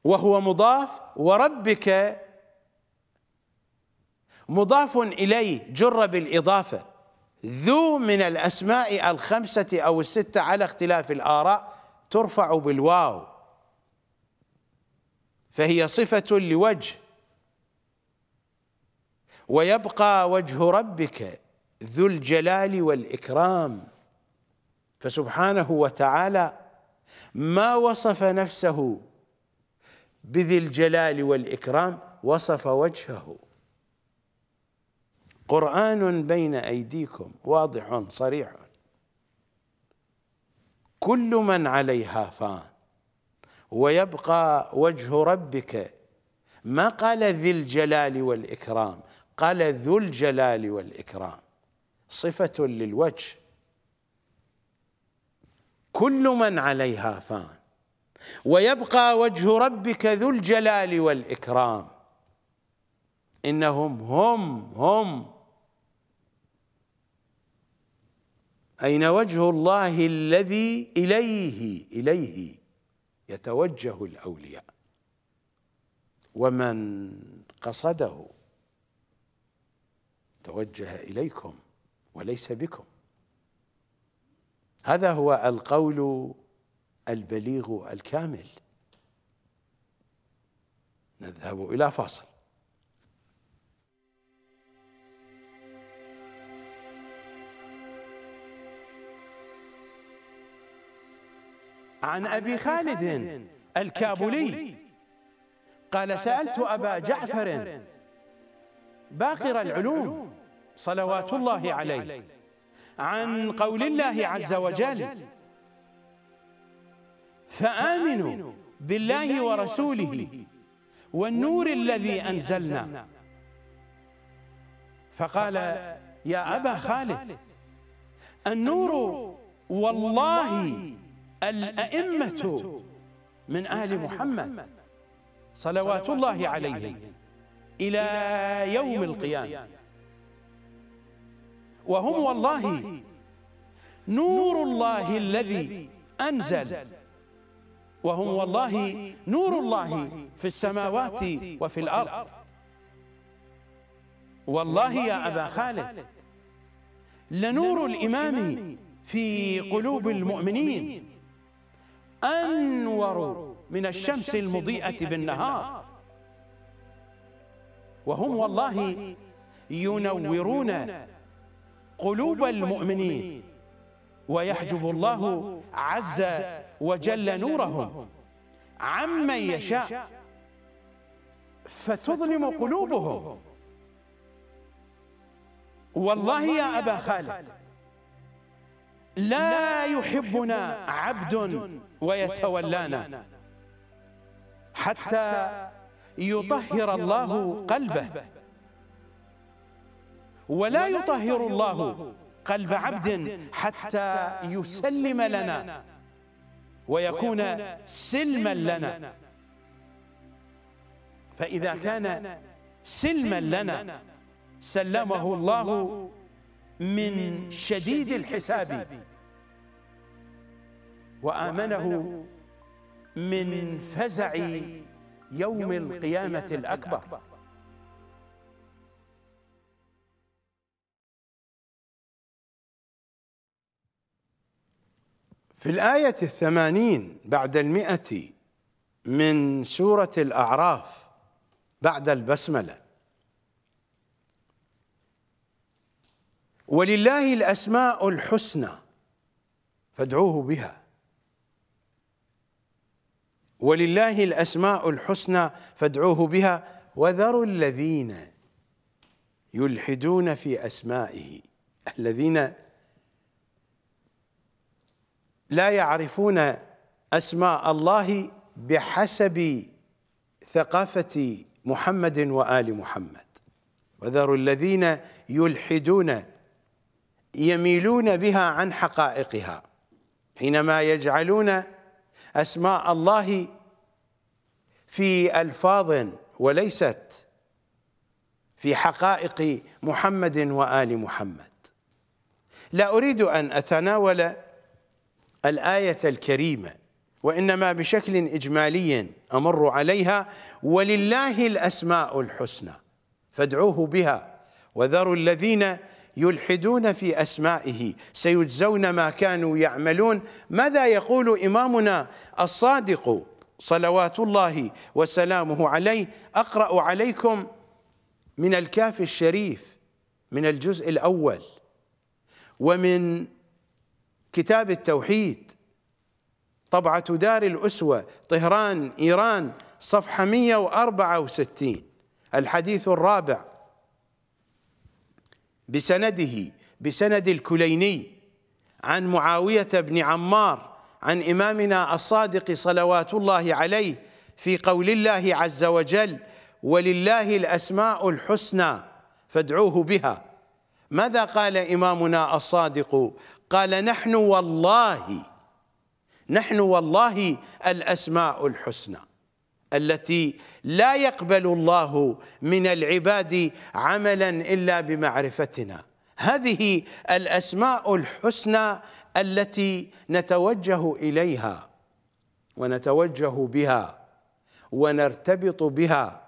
وهو مضاف وربك مضاف إليه جر بالإضافة ذو من الأسماء الخمسة أو الستة على اختلاف الآراء ترفع بالواو فهي صفة لوجه ويبقى وجه ربك ذو الجلال والإكرام فسبحانه وتعالى ما وصف نفسه بذي الجلال والإكرام وصف وجهه قرآن بين أيديكم واضح صريح كل من عليها فان ويبقى وجه ربك ما قال ذي الجلال والإكرام قال ذو الجلال والإكرام صفة للوجه كل من عليها فان ويبقى وجه ربك ذو الجلال والإكرام إنهم هم هم أين وجه الله الذي إليه إليه يتوجه الأولياء ومن قصده توجه إليكم وليس بكم هذا هو القول البليغ الكامل نذهب الى فاصل عن ابي خالد الكابولي قال سالت ابا جعفر باقر العلوم صلوات الله عليه عن قول الله عز وجل فآمنوا بالله ورسوله والنور الذي أنزلنا فقال يا أبا خالد النور والله الأئمة من اهل محمد صلوات الله عليه إلى يوم القيامة وهم والله نور الله الذي أنزل وهم والله نور الله في السماوات وفي الأرض والله يا أبا خالد لنور الإمام في قلوب المؤمنين أنور من الشمس المضيئة بالنهار وهم والله ينورون قلوب المؤمنين ويحجب الله عز وجل نورهم عمن يشاء فتظلم قلوبهم والله يا أبا خالد لا يحبنا عبد ويتولانا حتى يطهر الله قلبه ولا يطهر الله قلب عبد حتى يسلم لنا ويكون سلما لنا فإذا كان سلما لنا سلمه الله من شديد الحساب وآمنه من فزع يوم القيامة الأكبر في الآية الثمانين بعد المئة من سورة الأعراف بعد البسملة ولله الأسماء الحسنى فادعوه بها ولله الأسماء الحسنى فادعوه بها وذروا الذين يلحدون في أسمائه الذين لا يعرفون أسماء الله بحسب ثقافة محمد وآل محمد وذروا الذين يلحدون يميلون بها عن حقائقها حينما يجعلون أسماء الله في ألفاظ وليست في حقائق محمد وآل محمد لا أريد أن أتناول الآية الكريمة وإنما بشكل إجمالي أمر عليها ولله الأسماء الحسنى فادعوه بها وذروا الذين يلحدون في أسمائه سيجزون ما كانوا يعملون ماذا يقول إمامنا الصادق صلوات الله وسلامه عليه أقرأ عليكم من الكاف الشريف من الجزء الأول ومن كتاب التوحيد طبعة دار الأسوة طهران إيران صفحة 164 الحديث الرابع بسنده بسند الكليني عن معاوية بن عمار عن إمامنا الصادق صلوات الله عليه في قول الله عز وجل ولله الأسماء الحسنى فادعوه بها ماذا قال إمامنا الصادق قال نحن والله نحن والله الأسماء الحسنى التي لا يقبل الله من العباد عملا إلا بمعرفتنا هذه الأسماء الحسنى التي نتوجه إليها ونتوجه بها ونرتبط بها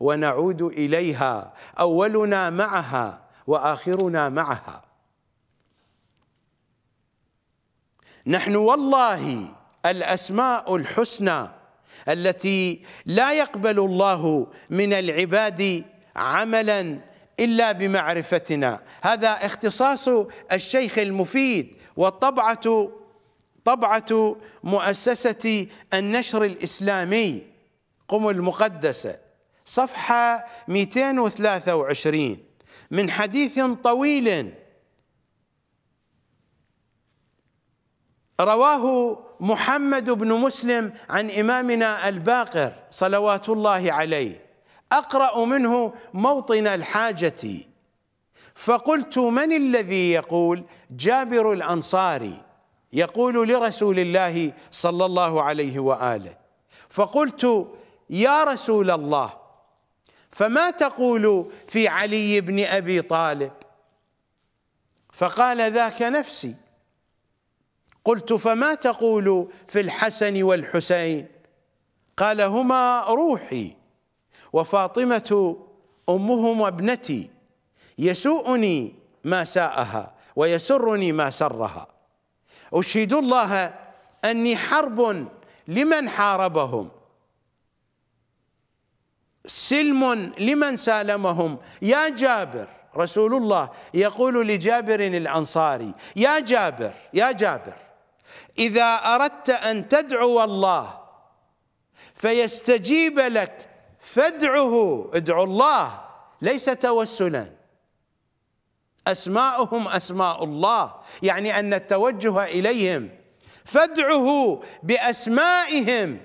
ونعود إليها أولنا معها وآخرنا معها نحن والله الاسماء الحسنى التي لا يقبل الله من العباد عملا الا بمعرفتنا هذا اختصاص الشيخ المفيد والطبعه طبعه مؤسسه النشر الاسلامي قم المقدسه صفحه 223 من حديث طويل رواه محمد بن مسلم عن إمامنا الباقر صلوات الله عليه أقرأ منه موطن الحاجة فقلت من الذي يقول جابر الأنصاري يقول لرسول الله صلى الله عليه وآله فقلت يا رسول الله فما تقول في علي بن أبي طالب فقال ذاك نفسي قلت فما تقول في الحسن والحسين قال هما روحي وفاطمة أمهما ابنتي يسوءني ما ساءها ويسرني ما سرها أشهد الله أني حرب لمن حاربهم سلم لمن سالمهم يا جابر رسول الله يقول لجابر الأنصاري يا جابر يا جابر إذا أردت أن تدعو الله فيستجيب لك فادعه ادعو الله ليس توسلا أسماؤهم أسماء الله يعني أن التوجه إليهم فادعه بأسمائهم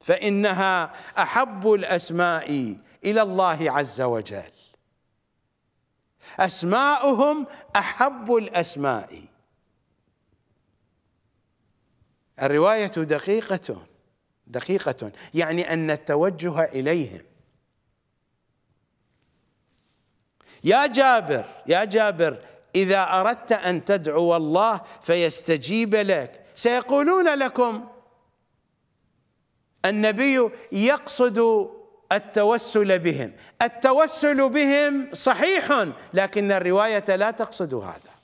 فإنها أحب الأسماء إلى الله عز وجل أسماؤهم أحب الأسماء الرواية دقيقة دقيقة يعني أن التوجه إليهم يا جابر يا جابر إذا أردت أن تدعو الله فيستجيب لك سيقولون لكم النبي يقصد التوسل بهم التوسل بهم صحيح لكن الرواية لا تقصد هذا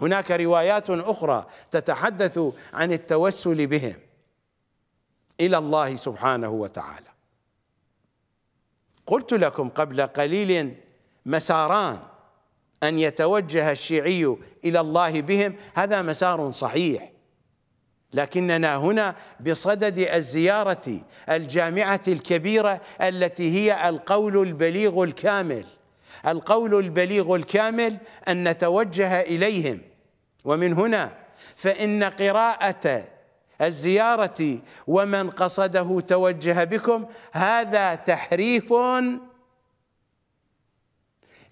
هناك روايات اخرى تتحدث عن التوسل بهم الى الله سبحانه وتعالى قلت لكم قبل قليل مساران ان يتوجه الشيعي الى الله بهم هذا مسار صحيح لكننا هنا بصدد الزياره الجامعه الكبيره التي هي القول البليغ الكامل القول البليغ الكامل أن نتوجه إليهم ومن هنا فإن قراءة الزيارة ومن قصده توجه بكم هذا تحريف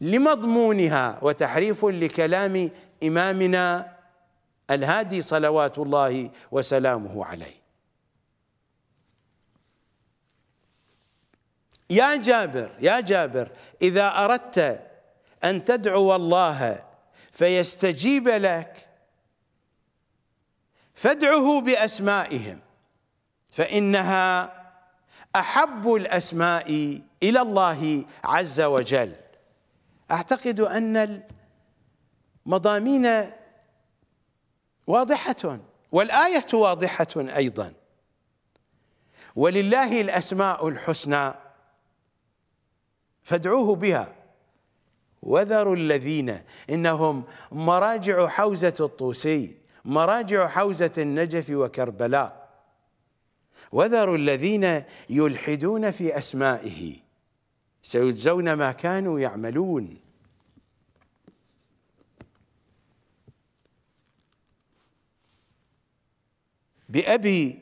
لمضمونها وتحريف لكلام إمامنا الهادي صلوات الله وسلامه عليه يا جابر يا جابر إذا أردت أن تدعو الله فيستجيب لك فادعه بأسمائهم فإنها أحب الأسماء إلى الله عز وجل أعتقد أن المضامين واضحة والآية واضحة أيضا ولله الأسماء الحسنى فادعوه بها وذروا الذين إنهم مراجع حوزة الطوسي مراجع حوزة النجف وكربلاء وذروا الذين يلحدون في أسمائه سيجزون ما كانوا يعملون بأبي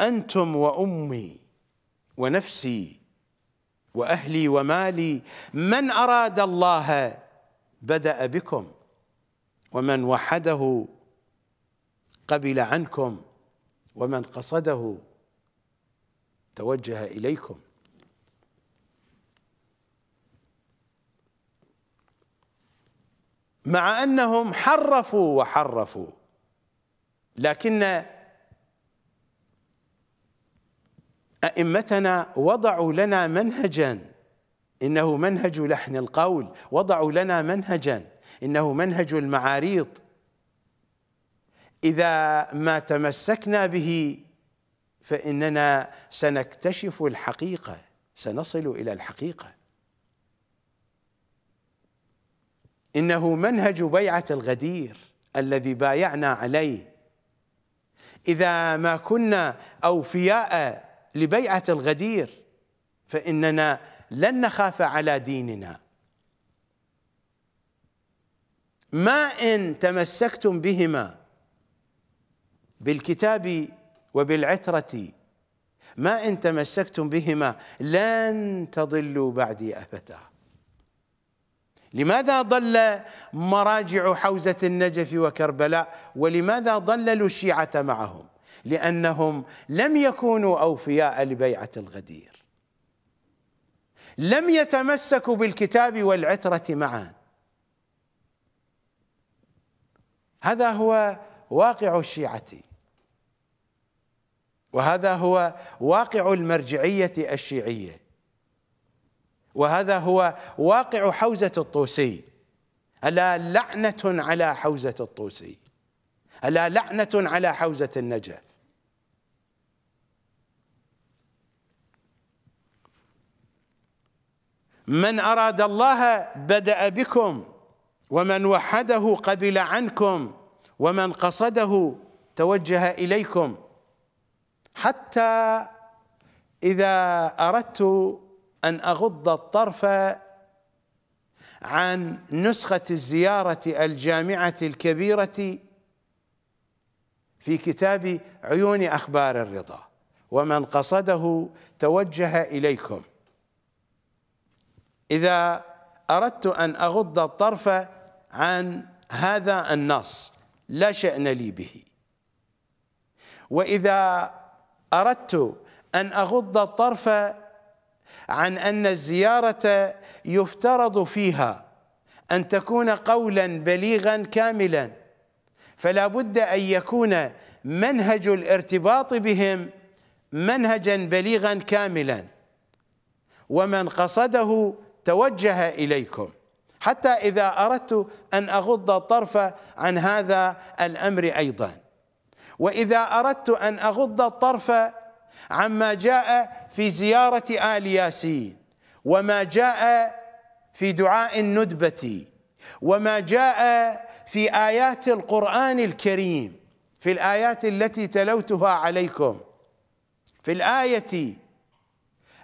أنتم وأمي ونفسي واهلي ومالي من اراد الله بدا بكم ومن وحده قبل عنكم ومن قصده توجه اليكم مع انهم حرفوا وحرفوا لكن أئمتنا وضعوا لنا منهجا إنه منهج لحن القول وضعوا لنا منهجا إنه منهج المعاريض إذا ما تمسكنا به فإننا سنكتشف الحقيقة سنصل إلى الحقيقة إنه منهج بيعة الغدير الذي بايعنا عليه إذا ما كنا أوفياء لبيعة الغدير فإننا لن نخاف على ديننا ما إن تمسكتم بهما بالكتاب وبالعترة ما إن تمسكتم بهما لن تضلوا بعدي أبدا لماذا ضل مراجع حوزة النجف وكربلاء ولماذا ضللوا الشيعة معهم لانهم لم يكونوا اوفياء لبيعه الغدير لم يتمسكوا بالكتاب والعتره معا هذا هو واقع الشيعه وهذا هو واقع المرجعيه الشيعيه وهذا هو واقع حوزه الطوسي الا لعنه على حوزه الطوسي الا لعنه على حوزه النجف من أراد الله بدأ بكم ومن وحده قبل عنكم ومن قصده توجه إليكم حتى إذا أردت أن أغض الطرف عن نسخة الزيارة الجامعة الكبيرة في كتاب عيون أخبار الرضا ومن قصده توجه إليكم إذا أردت أن أغض الطرف عن هذا النص لا شأن لي به وإذا أردت أن أغض الطرف عن أن الزيارة يفترض فيها أن تكون قولا بليغا كاملا فلا بد أن يكون منهج الارتباط بهم منهجا بليغا كاملا ومن قصده توجه إليكم حتى إذا أردت أن أغض الطرف عن هذا الأمر أيضا وإذا أردت أن أغض الطرف عما جاء في زيارة آل ياسين وما جاء في دعاء الندبة وما جاء في آيات القرآن الكريم في الآيات التي تلوتها عليكم في الآية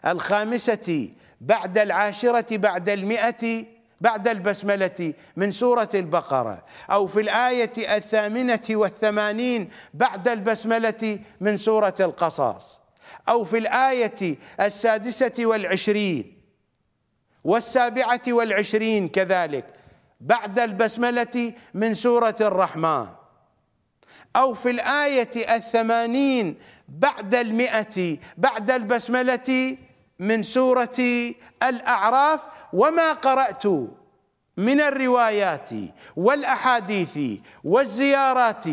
الخامسة بعد العاشرة بعد المئة بعد البسملة من سورة البقرة أو في الآية الثامنة والثمانين بعد البسملة من سورة القصاص أو في الآية السادسة والعشرين والسابعة والعشرين كذلك بعد البسملة من سورة الرحمن أو في الآية الثمانين بعد المئة بعد البسملة من سورة الأعراف وما قرأت من الروايات والأحاديث والزيارات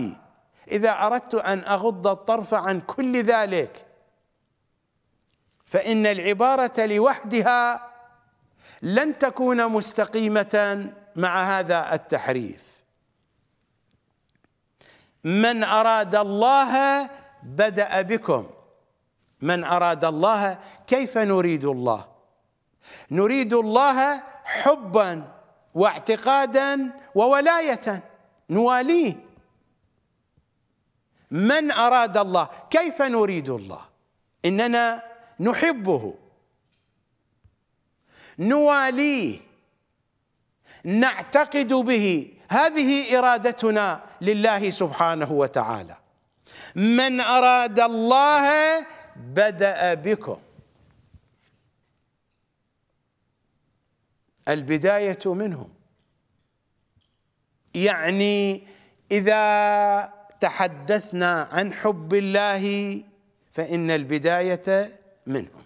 إذا أردت أن أغض الطرف عن كل ذلك فإن العبارة لوحدها لن تكون مستقيمة مع هذا التحريف من أراد الله بدأ بكم من أراد الله كيف نريد الله نريد الله حبا واعتقادا وولاية نواليه من أراد الله كيف نريد الله إننا نحبه نواليه نعتقد به هذه إرادتنا لله سبحانه وتعالى من أراد الله بدأ بكم البداية منهم يعني إذا تحدثنا عن حب الله فإن البداية منهم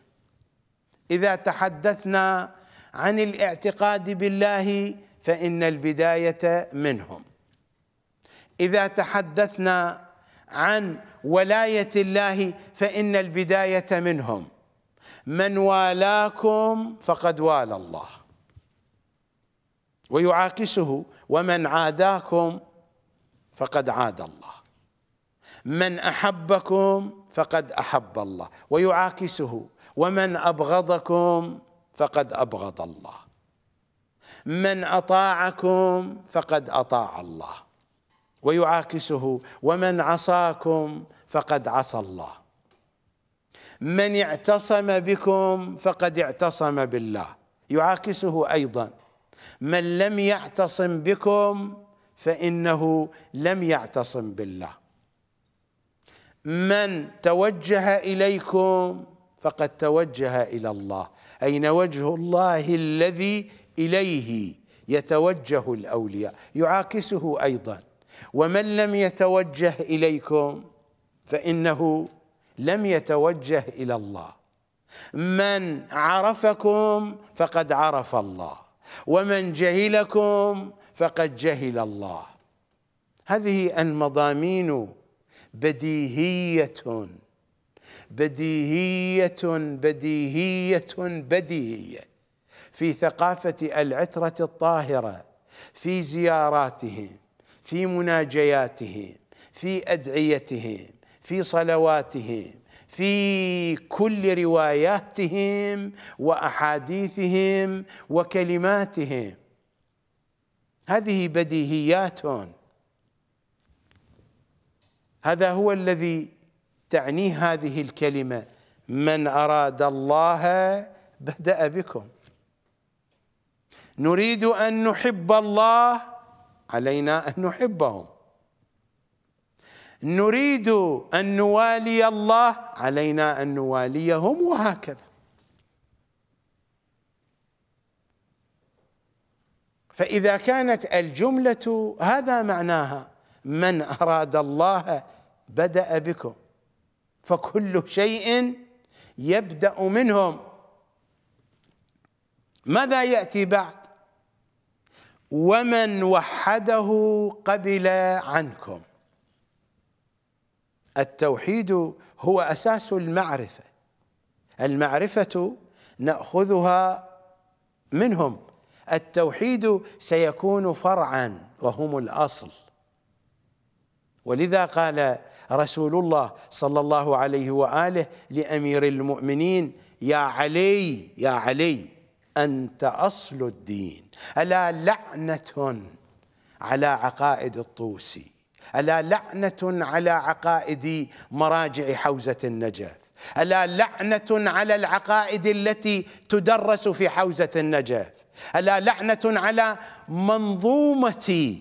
إذا تحدثنا عن الاعتقاد بالله فإن البداية منهم إذا تحدثنا عن ولاية الله فإن البداية منهم من والاكم فقد والى الله ويعاكسه ومن عاداكم فقد عاد الله من احبكم فقد احب الله ويعاكسه ومن ابغضكم فقد ابغض الله من اطاعكم فقد اطاع الله ويعاكسه ومن عصاكم فقد عصى الله من اعتصم بكم فقد اعتصم بالله يعاكسه ايضا من لم يعتصم بكم فانه لم يعتصم بالله من توجه اليكم فقد توجه الى الله اين وجه الله الذي اليه يتوجه الاولياء يعاكسه ايضا ومن لم يتوجه اليكم فانه لم يتوجه الى الله من عرفكم فقد عرف الله ومن جهلكم فقد جهل الله هذه المضامين بديهية بديهية بديهية بديهية في ثقافة العترة الطاهرة في زياراتهم في مناجياتهم في أدعيتهم في صلواتهم في كل رواياتهم واحاديثهم وكلماتهم هذه بديهيات هذا هو الذي تعنيه هذه الكلمه من اراد الله بدا بكم نريد ان نحب الله علينا ان نحبهم نريد أن نوالي الله علينا أن نواليهم وهكذا فإذا كانت الجملة هذا معناها من أراد الله بدأ بكم فكل شيء يبدأ منهم ماذا يأتي بعد ومن وحده قبل عنكم التوحيد هو أساس المعرفة المعرفة نأخذها منهم التوحيد سيكون فرعا وهم الأصل ولذا قال رسول الله صلى الله عليه وآله لأمير المؤمنين يا علي يا علي أنت أصل الدين ألا لعنة على عقائد الطوسي ألا لعنة على عقائد مراجع حوزة النجف ألا لعنة على العقائد التي تدرس في حوزة النجف ألا لعنة على منظومة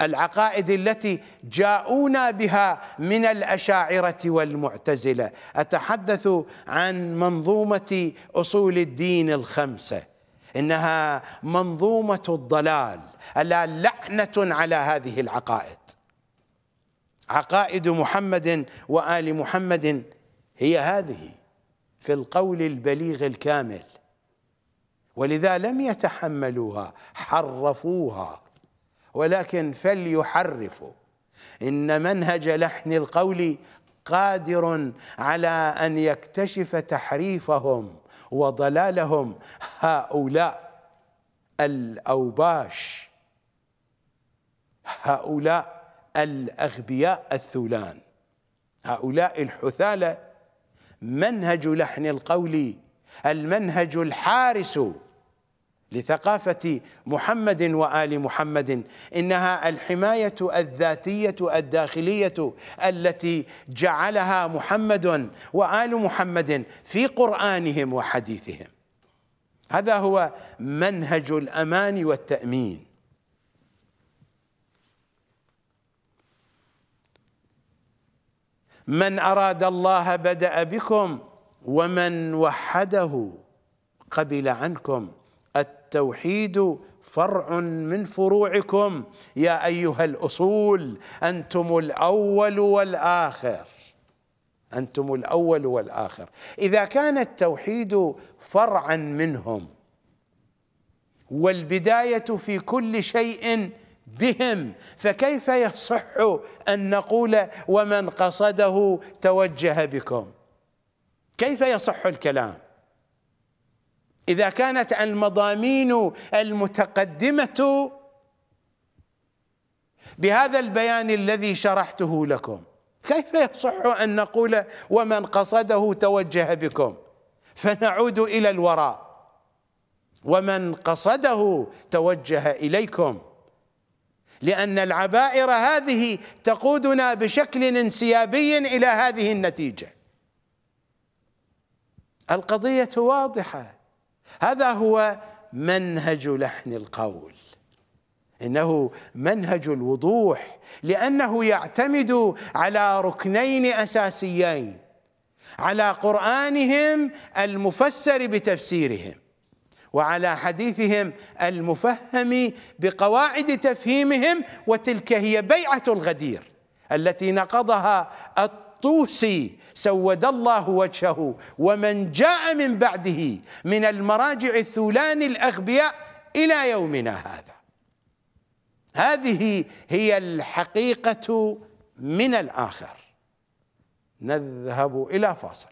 العقائد التي جاءونا بها من الأشاعرة والمعتزلة أتحدث عن منظومة أصول الدين الخمسة انها منظومه الضلال الا لعنه على هذه العقائد عقائد محمد وال محمد هي هذه في القول البليغ الكامل ولذا لم يتحملوها حرفوها ولكن فليحرفوا ان منهج لحن القول قادر على ان يكتشف تحريفهم وضلالهم هؤلاء الأوباش هؤلاء الأغبياء الثولان هؤلاء الحثالة منهج لحن القول المنهج الحارس لثقافة محمد وآل محمد إنها الحماية الذاتية الداخلية التي جعلها محمد وآل محمد في قرآنهم وحديثهم هذا هو منهج الأمان والتأمين من أراد الله بدأ بكم ومن وحده قبل عنكم التوحيد فرع من فروعكم يا ايها الاصول انتم الاول والاخر انتم الاول والاخر اذا كان التوحيد فرعا منهم والبدايه في كل شيء بهم فكيف يصح ان نقول ومن قصده توجه بكم كيف يصح الكلام إذا كانت المضامين المتقدمة بهذا البيان الذي شرحته لكم كيف يصح أن نقول ومن قصده توجه بكم فنعود إلى الوراء ومن قصده توجه إليكم لأن العبائر هذه تقودنا بشكل انسيابي إلى هذه النتيجة القضية واضحة هذا هو منهج لحن القول انه منهج الوضوح لانه يعتمد على ركنين اساسيين على قرانهم المفسر بتفسيرهم وعلى حديثهم المفهم بقواعد تفهيمهم وتلك هي بيعه الغدير التي نقضها الطوسي سود الله وجهه ومن جاء من بعده من المراجع الثولان الأغبياء إلى يومنا هذا هذه هي الحقيقة من الآخر نذهب إلى فاصل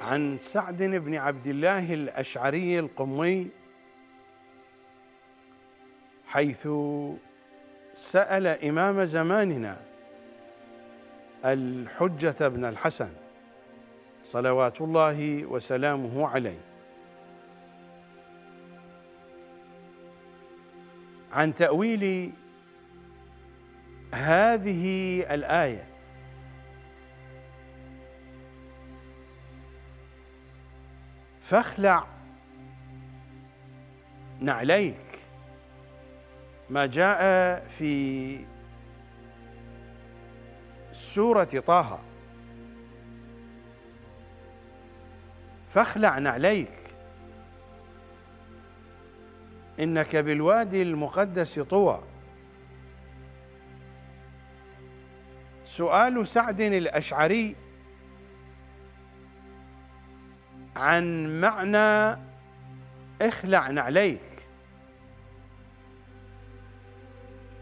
عن سعد بن عبد الله الأشعري القمي حيث سأل إمام زماننا الحجة بن الحسن صلوات الله وسلامه عليه عن تأويل هذه الآية فاخلع نعليك ما جاء في سورة طه فاخلع نعليك إنك بالوادي المقدس طوى سؤال سعد الأشعري عن معنى اخلع نعليك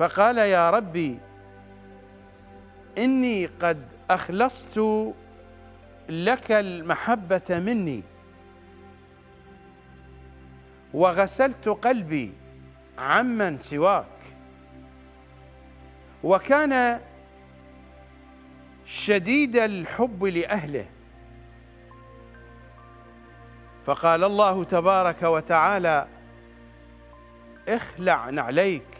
فقال يا ربي اني قد اخلصت لك المحبه مني وغسلت قلبي عمن سواك وكان شديد الحب لاهله فقال الله تبارك وتعالى اخلع نعليك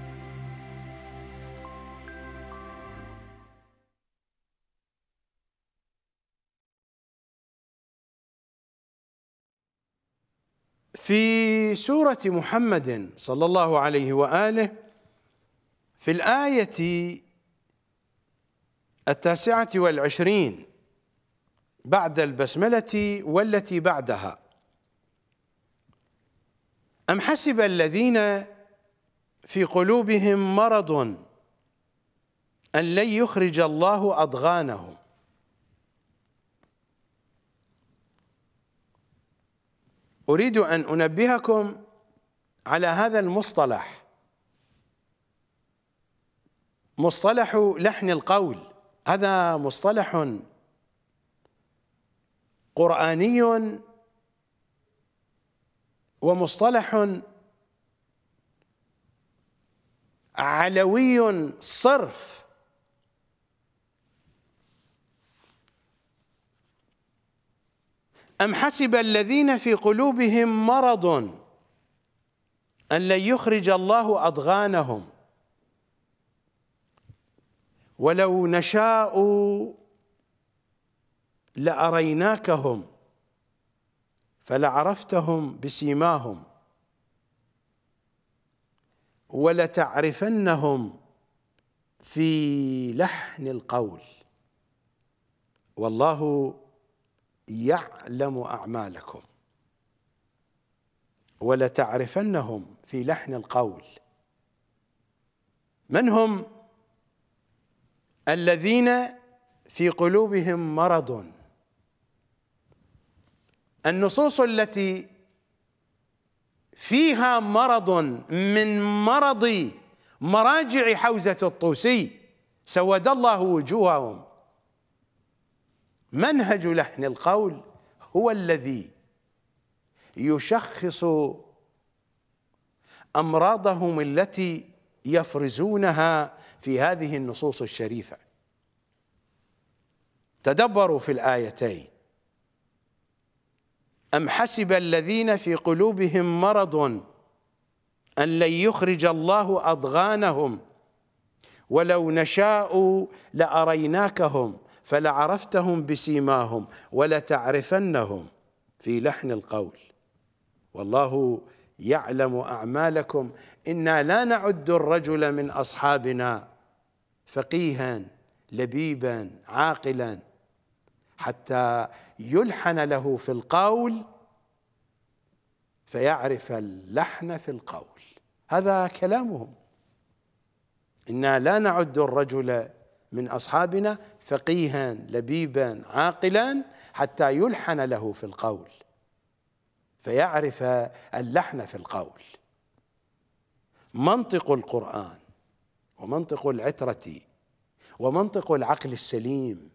في سورة محمد صلى الله عليه وآله في الآية التاسعة والعشرين بعد البسملة والتي بعدها أم حسب الذين في قلوبهم مرض أن لن يخرج الله أضغانهم أريد أن أنبهكم على هذا المصطلح مصطلح لحن القول هذا مصطلح قرآني ومصطلح علوي صرف أم حسب الذين في قلوبهم مرض أن لن يخرج الله أضغانهم ولو نشاء لأريناكهم فلعرفتهم بسيماهم ولتعرفنهم في لحن القول والله يعلم أعمالكم ولتعرفنهم في لحن القول من هم الذين في قلوبهم مرض النصوص التي فيها مرض من مرض مراجع حوزة الطوسي سود الله وجوههم منهج لحن القول هو الذي يشخص امراضهم التي يفرزونها في هذه النصوص الشريفه تدبروا في الايتين ام حسب الذين في قلوبهم مرض ان لن يخرج الله اضغانهم ولو نشاء لاريناكهم فلعرفتهم بسيماهم ولتعرفنهم في لحن القول والله يعلم اعمالكم انا لا نعد الرجل من اصحابنا فقيها لبيبا عاقلا حتى يلحن له في القول فيعرف اللحن في القول هذا كلامهم انا لا نعد الرجل من أصحابنا فقيها لبيبا عاقلا حتى يلحن له في القول فيعرف اللحن في القول منطق القرآن ومنطق العترة ومنطق العقل السليم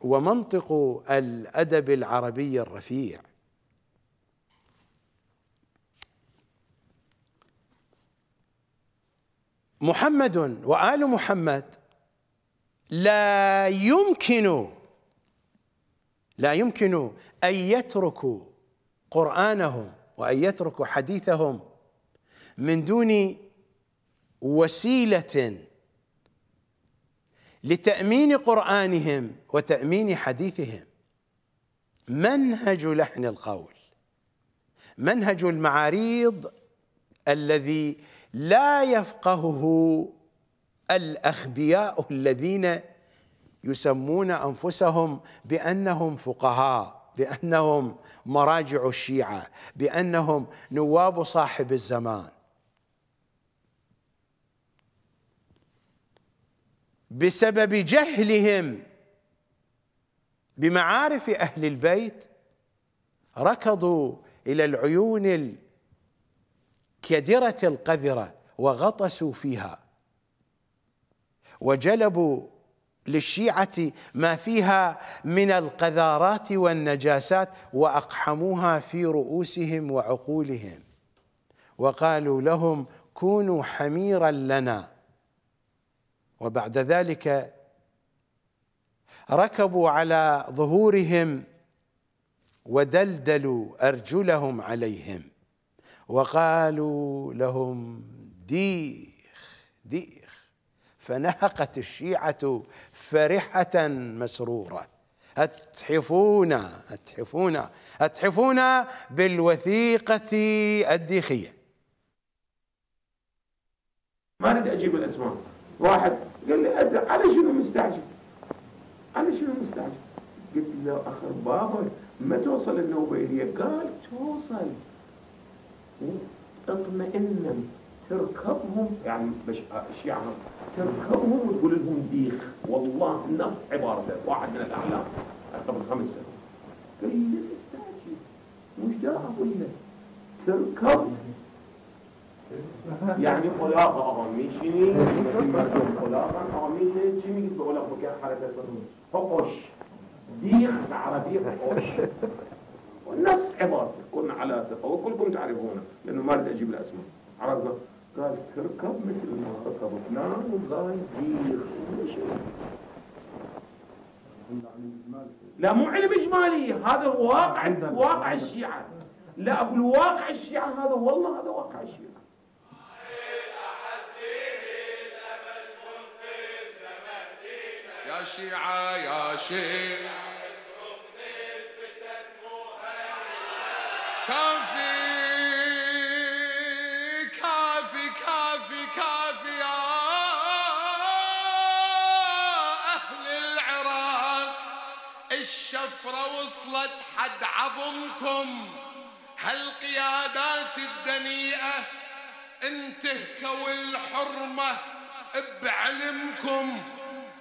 ومنطق الأدب العربي الرفيع محمد وآل محمد لا يمكن لا يمكن أن يتركوا قرآنهم وأن يتركوا حديثهم من دون وسيلة لتأمين قرآنهم وتأمين حديثهم منهج لحن القول منهج المعاريض الذي لا يفقهه الأخبياء الذين يسمون أنفسهم بأنهم فقهاء بأنهم مراجع الشيعة بأنهم نواب صاحب الزمان بسبب جهلهم بمعارف أهل البيت ركضوا إلى العيون كدرة القذرة وغطسوا فيها وجلبوا للشيعة ما فيها من القذارات والنجاسات وأقحموها في رؤوسهم وعقولهم وقالوا لهم كونوا حميرا لنا وبعد ذلك ركبوا على ظهورهم ودلدلوا أرجلهم عليهم وقالوا لهم ديخ ديخ فنهقت الشيعة فرحة مسرورة أتحفونا أتحفونا أتحفونا بالوثيقة الديخية ما اريد اجيب الاسماء واحد قال لي على شنو مستعجل على شنو مستعجل قلت له اخر بابا ما توصل النوبه اليه قال توصل تطمئنا تركبهم يعني مش يعني تركبهم وتقول لهم ديخ والله نفس عبارته واحد من الاعلام قبل خمس سنوات قال لي تستعجل مش ده اقول لك تركب يعني خلاق آمیشینی خلاق آمین چی میگید به اولا لك حركه فقش ديخ بالعربيه فقش والنص عبارة كن على ثقة وكلكم تعرفونه لأنه ما أريد أجيب الأسماء عرفنا قال تركب مثل ما ركب فلان وقال دير لا مو علم إجمالي هذا واقع واقع الشيعة لا أقول واقع الشيعة هذا والله هذا واقع الشيعة يا شيعة يا شيعة كافي كافي كافي كافي يا أهل العراق الشفرة وصلت حد عظمكم هالقيادات الدنيئة انتهكوا الحرمة بعلمكم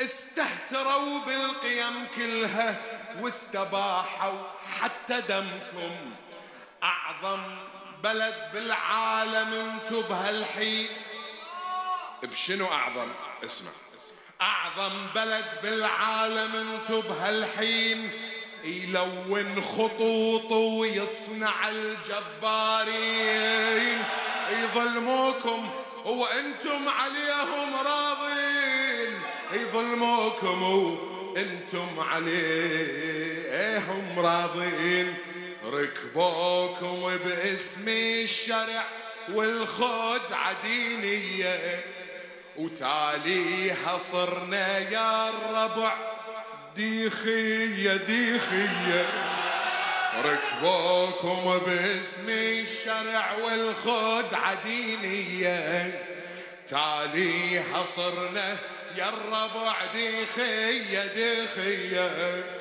استهتروا بالقيم كلها واستباحوا حتى دمكم أعظم بلد بالعالم انتو بهالحين بشنو أعظم اسمع أعظم بلد بالعالم انتو بهالحين يلون خطوطه ويصنع الجبارين يظلموكم وانتم عليهم راضين يظلموكم وانتم عليهم راضين ركبوكم باسم الشرع والخد عدينية وتاليها صرنا يا الربع ديخية ديخية ركبوكم باسم الشرع والخد عدينية تاليها صرنا يا الربع ديخية ديخية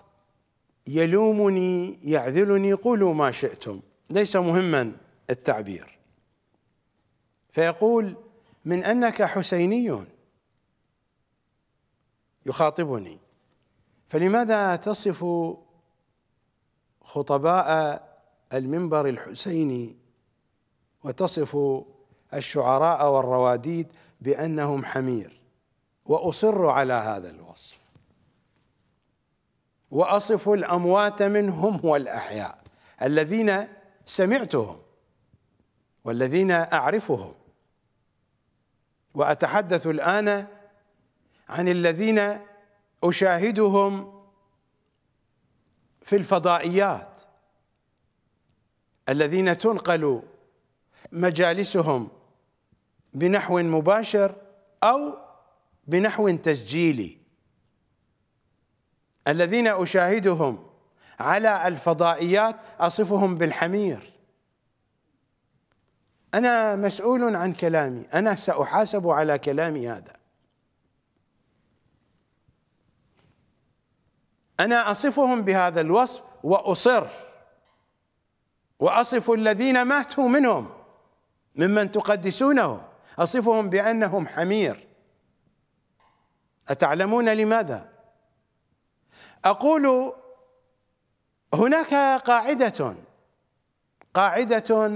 يلومني يعذلني قولوا ما شئتم ليس مهما التعبير فيقول من انك حسيني يخاطبني فلماذا تصف خطباء المنبر الحسيني وتصف الشعراء والرواديد بانهم حمير واصر على هذا الوصف وأصف الأموات منهم والأحياء الذين سمعتهم والذين أعرفهم وأتحدث الآن عن الذين أشاهدهم في الفضائيات الذين تنقل مجالسهم بنحو مباشر أو بنحو تسجيلي الذين أشاهدهم على الفضائيات أصفهم بالحمير أنا مسؤول عن كلامي أنا سأحاسب على كلامي هذا أنا أصفهم بهذا الوصف وأصر وأصف الذين ماتوا منهم ممن تقدسونه أصفهم بأنهم حمير أتعلمون لماذا؟ اقول هناك قاعده قاعده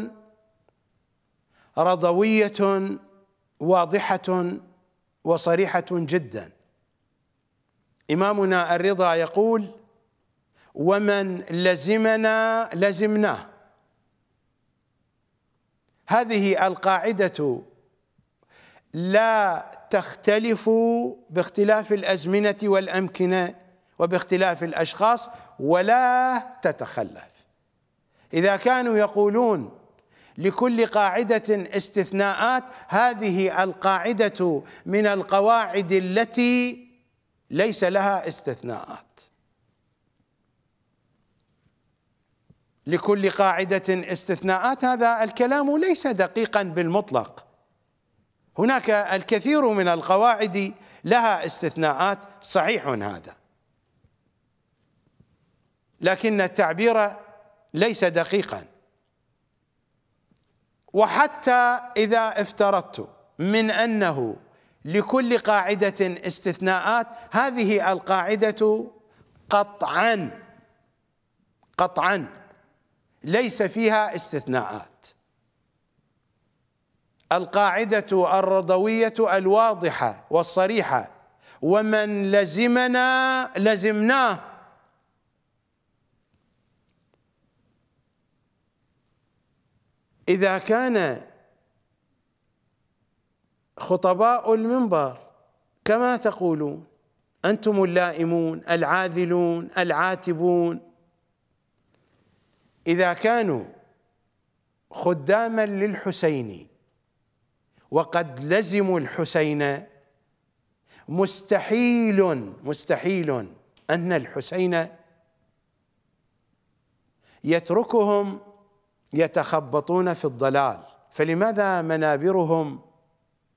رضويه واضحه وصريحه جدا امامنا الرضا يقول ومن لزمنا لزمناه هذه القاعده لا تختلف باختلاف الازمنه والامكنه وباختلاف الاشخاص ولا تتخلف اذا كانوا يقولون لكل قاعده استثناءات هذه القاعده من القواعد التي ليس لها استثناءات لكل قاعده استثناءات هذا الكلام ليس دقيقا بالمطلق هناك الكثير من القواعد لها استثناءات صحيح هذا لكن التعبير ليس دقيقا وحتى إذا افترضت من أنه لكل قاعدة استثناءات هذه القاعدة قطعا قطعا ليس فيها استثناءات القاعدة الرضوية الواضحة والصريحة ومن لزمنا لزمناه إذا كان خطباء المنبر كما تقولون أنتم اللائمون العاذلون العاتبون إذا كانوا خداما للحسين وقد لزموا الحسين مستحيل مستحيل أن الحسين يتركهم يتخبطون في الضلال فلماذا منابرهم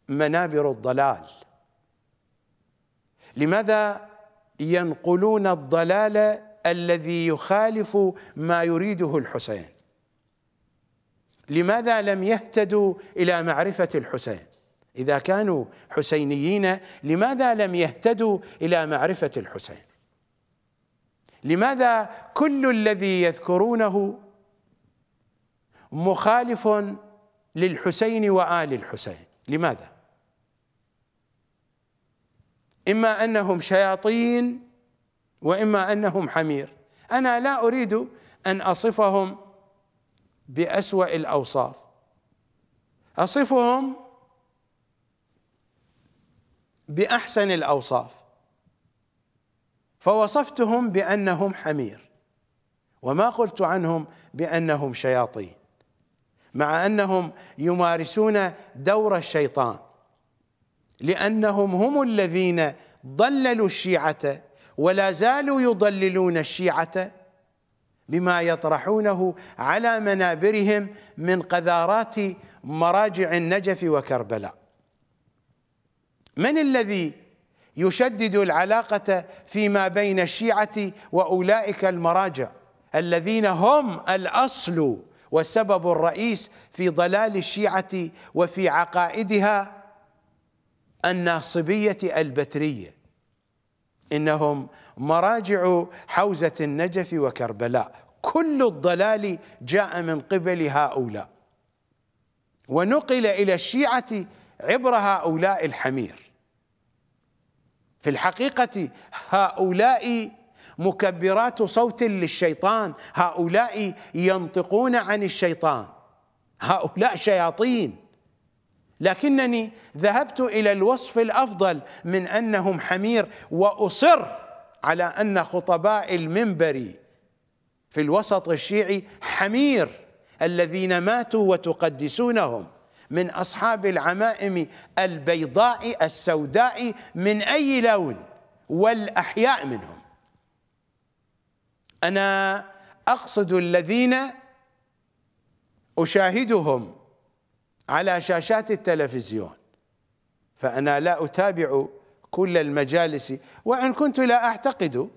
منابر الضلال لماذا ينقلون الضلال الذي يخالف ما يريده الحسين لماذا لم يهتدوا الى معرفه الحسين اذا كانوا حسينيين لماذا لم يهتدوا الى معرفه الحسين لماذا كل الذي يذكرونه مخالف للحسين وآل الحسين لماذا؟ إما أنهم شياطين وإما أنهم حمير أنا لا أريد أن أصفهم بأسوأ الأوصاف أصفهم بأحسن الأوصاف فوصفتهم بأنهم حمير وما قلت عنهم بأنهم شياطين مع انهم يمارسون دور الشيطان لانهم هم الذين ضللوا الشيعه ولا زالوا يضللون الشيعه بما يطرحونه على منابرهم من قذارات مراجع النجف وكربلاء من الذي يشدد العلاقه فيما بين الشيعه واولئك المراجع الذين هم الاصل والسبب الرئيس في ضلال الشيعة وفي عقائدها الناصبية البترية إنهم مراجع حوزة النجف وكربلاء كل الضلال جاء من قبل هؤلاء ونقل إلى الشيعة عبر هؤلاء الحمير في الحقيقة هؤلاء مكبرات صوت للشيطان هؤلاء ينطقون عن الشيطان هؤلاء شياطين لكنني ذهبت الى الوصف الافضل من انهم حمير واصر على ان خطباء المنبر في الوسط الشيعي حمير الذين ماتوا وتقدسونهم من اصحاب العمائم البيضاء السوداء من اي لون والاحياء منهم انا اقصد الذين اشاهدهم على شاشات التلفزيون فانا لا اتابع كل المجالس وان كنت لا اعتقد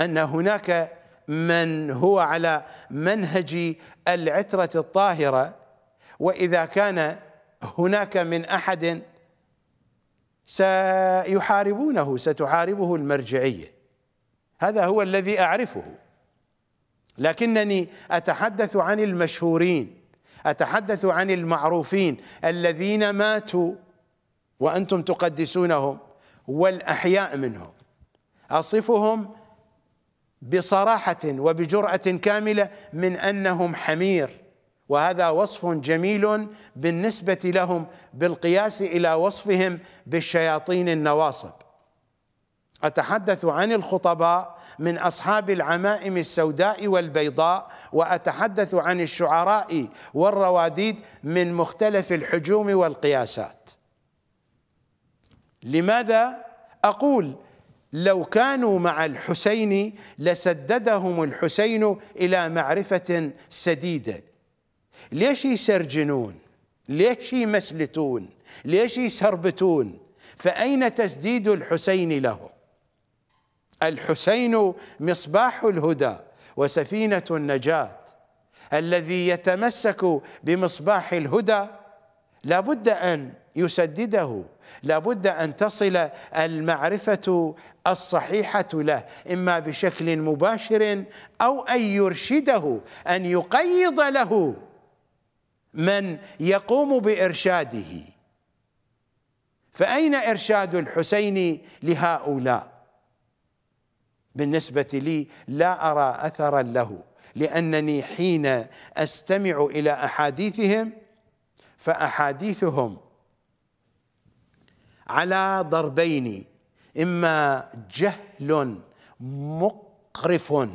ان هناك من هو على منهج العتره الطاهره واذا كان هناك من احد سيحاربونه ستحاربه المرجعيه هذا هو الذي أعرفه لكنني أتحدث عن المشهورين أتحدث عن المعروفين الذين ماتوا وأنتم تقدسونهم والأحياء منهم أصفهم بصراحة وبجرأة كاملة من أنهم حمير وهذا وصف جميل بالنسبة لهم بالقياس إلى وصفهم بالشياطين النواصب أتحدث عن الخطباء من أصحاب العمائم السوداء والبيضاء وأتحدث عن الشعراء والرواديد من مختلف الحجوم والقياسات لماذا أقول لو كانوا مع الحسين لسددهم الحسين إلى معرفة سديدة ليش يسرجنون ليش يمسلتون ليش يسربتون فأين تسديد الحسين لهم الحسين مصباح الهدى وسفينة النجاة الذي يتمسك بمصباح الهدى لابد أن يسدده لابد أن تصل المعرفة الصحيحة له إما بشكل مباشر أو أن يرشده أن يقيض له من يقوم بإرشاده فأين إرشاد الحسين لهؤلاء بالنسبة لي لا أرى أثرا له لأنني حين أستمع إلى أحاديثهم فأحاديثهم على ضربين إما جهل مقرف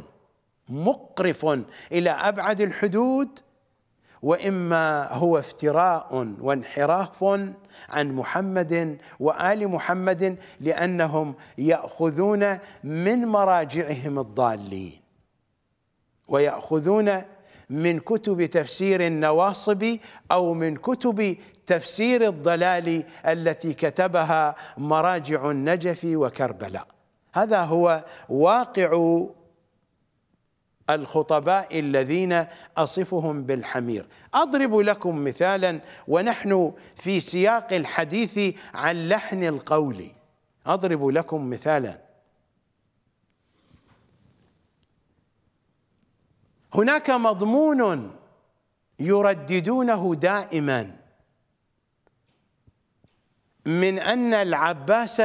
مقرف إلى أبعد الحدود واما هو افتراء وانحراف عن محمد وال محمد لانهم ياخذون من مراجعهم الضالين وياخذون من كتب تفسير النواصب او من كتب تفسير الضلال التي كتبها مراجع النجف وكربلاء هذا هو واقع الخطباء الذين اصفهم بالحمير اضرب لكم مثالا ونحن في سياق الحديث عن لحن القول اضرب لكم مثالا هناك مضمون يرددونه دائما من ان العباس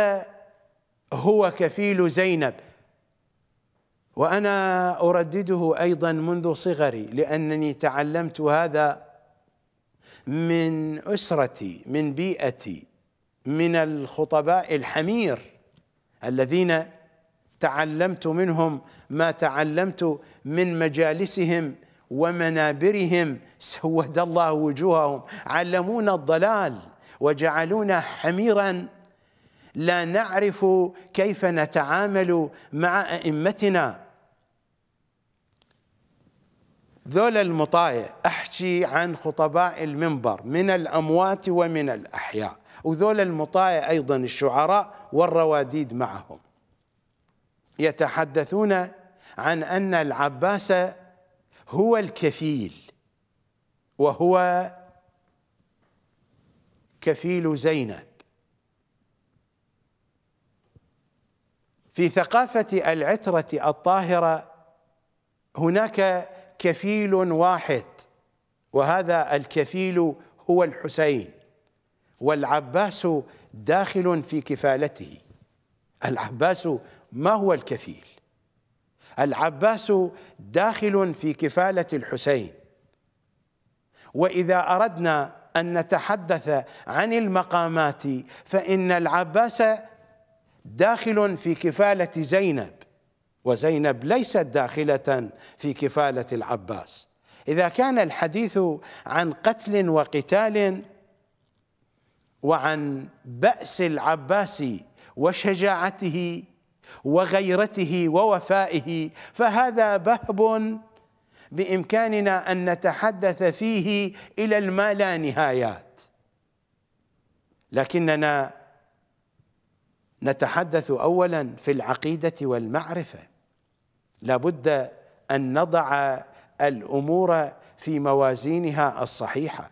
هو كفيل زينب وانا اردده ايضا منذ صغري لانني تعلمت هذا من اسرتي من بيئتي من الخطباء الحمير الذين تعلمت منهم ما تعلمت من مجالسهم ومنابرهم سود الله وجوههم علمونا الضلال وجعلونا حميرا لا نعرف كيف نتعامل مع ائمتنا ذول المطايع أحكي عن خطباء المنبر من الأموات ومن الأحياء وذول المطايع أيضا الشعراء والرواديد معهم يتحدثون عن أن العباس هو الكفيل وهو كفيل زينب في ثقافة العترة الطاهرة هناك كفيل واحد وهذا الكفيل هو الحسين والعباس داخل في كفالته العباس ما هو الكفيل العباس داخل في كفاله الحسين واذا اردنا ان نتحدث عن المقامات فان العباس داخل في كفاله زينب وزينب ليست داخلة في كفالة العباس إذا كان الحديث عن قتل وقتال وعن بأس العباس وشجاعته وغيرته ووفائه فهذا بهب بإمكاننا أن نتحدث فيه إلى الما لا نهايات لكننا نتحدث أولا في العقيدة والمعرفة لابد ان نضع الامور في موازينها الصحيحه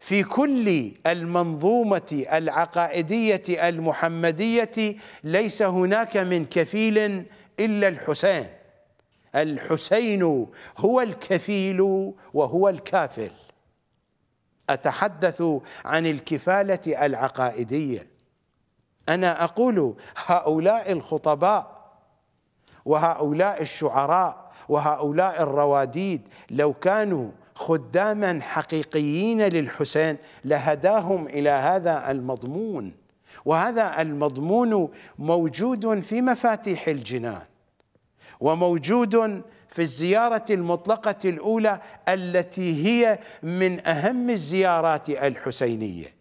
في كل المنظومه العقائديه المحمديه ليس هناك من كفيل الا الحسين الحسين هو الكفيل وهو الكافل اتحدث عن الكفاله العقائديه انا اقول هؤلاء الخطباء وهؤلاء الشعراء وهؤلاء الرواديد لو كانوا خداما حقيقيين للحسين لهداهم الى هذا المضمون وهذا المضمون موجود في مفاتيح الجنان وموجود في الزياره المطلقه الاولى التي هي من اهم الزيارات الحسينيه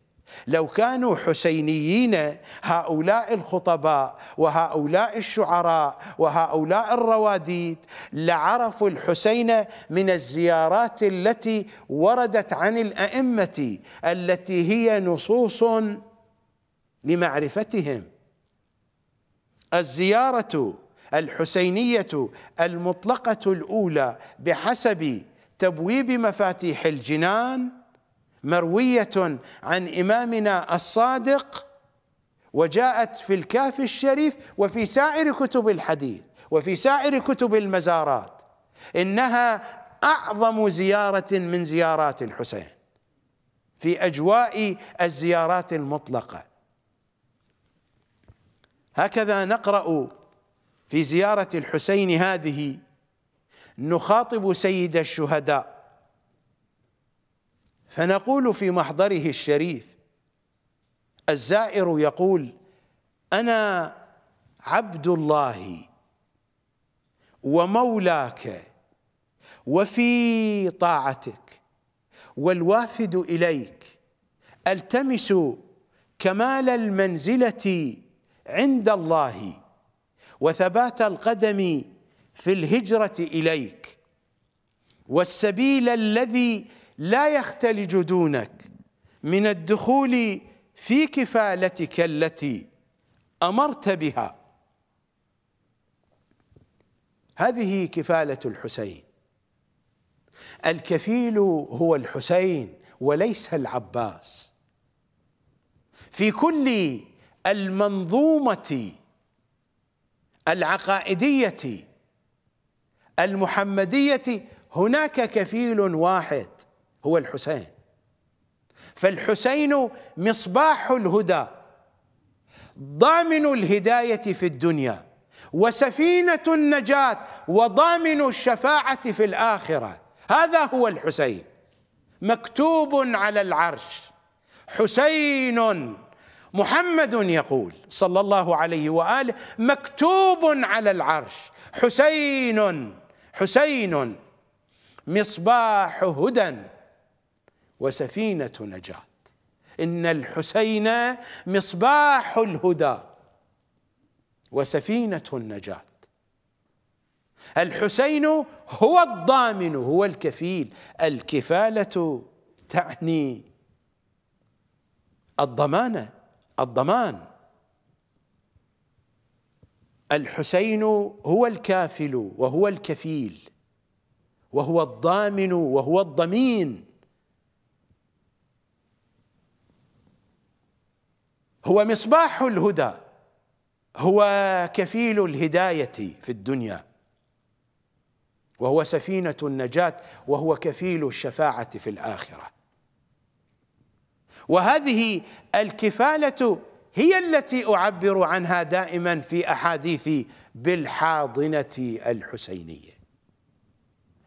لو كانوا حسينيين هؤلاء الخطباء وهؤلاء الشعراء وهؤلاء الرواديد لعرفوا الحسين من الزيارات التي وردت عن الائمه التي هي نصوص لمعرفتهم الزياره الحسينيه المطلقه الاولى بحسب تبويب مفاتيح الجنان مرويه عن امامنا الصادق وجاءت في الكاف الشريف وفي سائر كتب الحديث وفي سائر كتب المزارات انها اعظم زياره من زيارات الحسين في اجواء الزيارات المطلقه هكذا نقرا في زياره الحسين هذه نخاطب سيد الشهداء فنقول في محضره الشريف الزائر يقول انا عبد الله ومولاك وفي طاعتك والوافد اليك التمس كمال المنزله عند الله وثبات القدم في الهجره اليك والسبيل الذي لا يختلج دونك من الدخول في كفالتك التي امرت بها هذه كفاله الحسين الكفيل هو الحسين وليس العباس في كل المنظومه العقائديه المحمديه هناك كفيل واحد هو الحسين فالحسين مصباح الهدى ضامن الهدايه في الدنيا وسفينه النجاه وضامن الشفاعه في الاخره هذا هو الحسين مكتوب على العرش حسين محمد يقول صلى الله عليه واله مكتوب على العرش حسين حسين مصباح هدى وسفينة نجاة إن الحسين مصباح الهدى وسفينة النجاة الحسين هو الضامن هو الكفيل الكفالة تعني الضمانة الضمان الحسين هو الكافل وهو الكفيل وهو الضامن وهو الضمين هو مصباح الهدى هو كفيل الهداية في الدنيا وهو سفينة النجاة وهو كفيل الشفاعة في الآخرة وهذه الكفالة هي التي أعبر عنها دائما في أحاديثي بالحاضنة الحسينية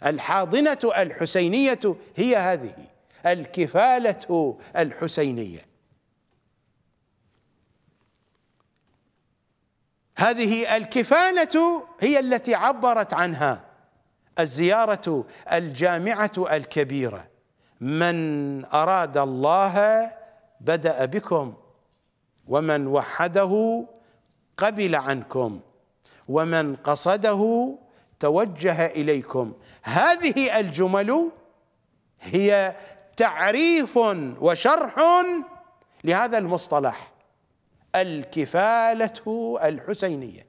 الحاضنة الحسينية هي هذه الكفالة الحسينية هذه الكفانة هي التي عبرت عنها الزيارة الجامعة الكبيرة من أراد الله بدأ بكم ومن وحده قبل عنكم ومن قصده توجه إليكم هذه الجمل هي تعريف وشرح لهذا المصطلح الكفالة الحسينية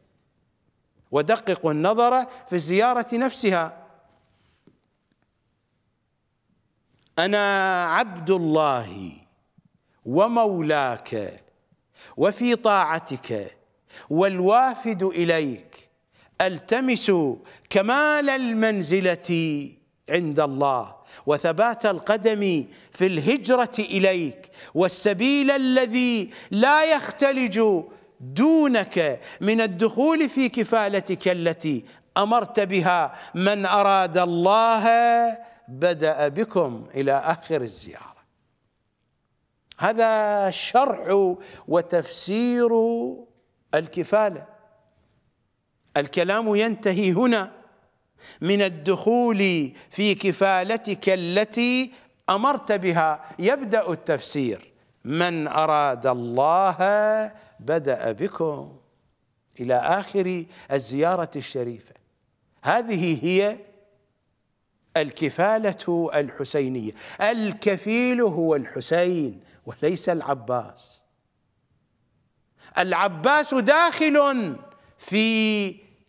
ودققوا النظر في الزيارة نفسها أنا عبد الله ومولاك وفي طاعتك والوافد إليك التمس كمال المنزلة عند الله وثبات القدم في الهجرة إليك والسبيل الذي لا يختلج دونك من الدخول في كفالتك التي أمرت بها من أراد الله بدأ بكم إلى آخر الزيارة هذا شرح وتفسير الكفاله الكلام ينتهي هنا من الدخول في كفالتك التي امرت بها يبدا التفسير من اراد الله بدا بكم الى اخر الزياره الشريفه هذه هي الكفاله الحسينيه الكفيل هو الحسين وليس العباس العباس داخل في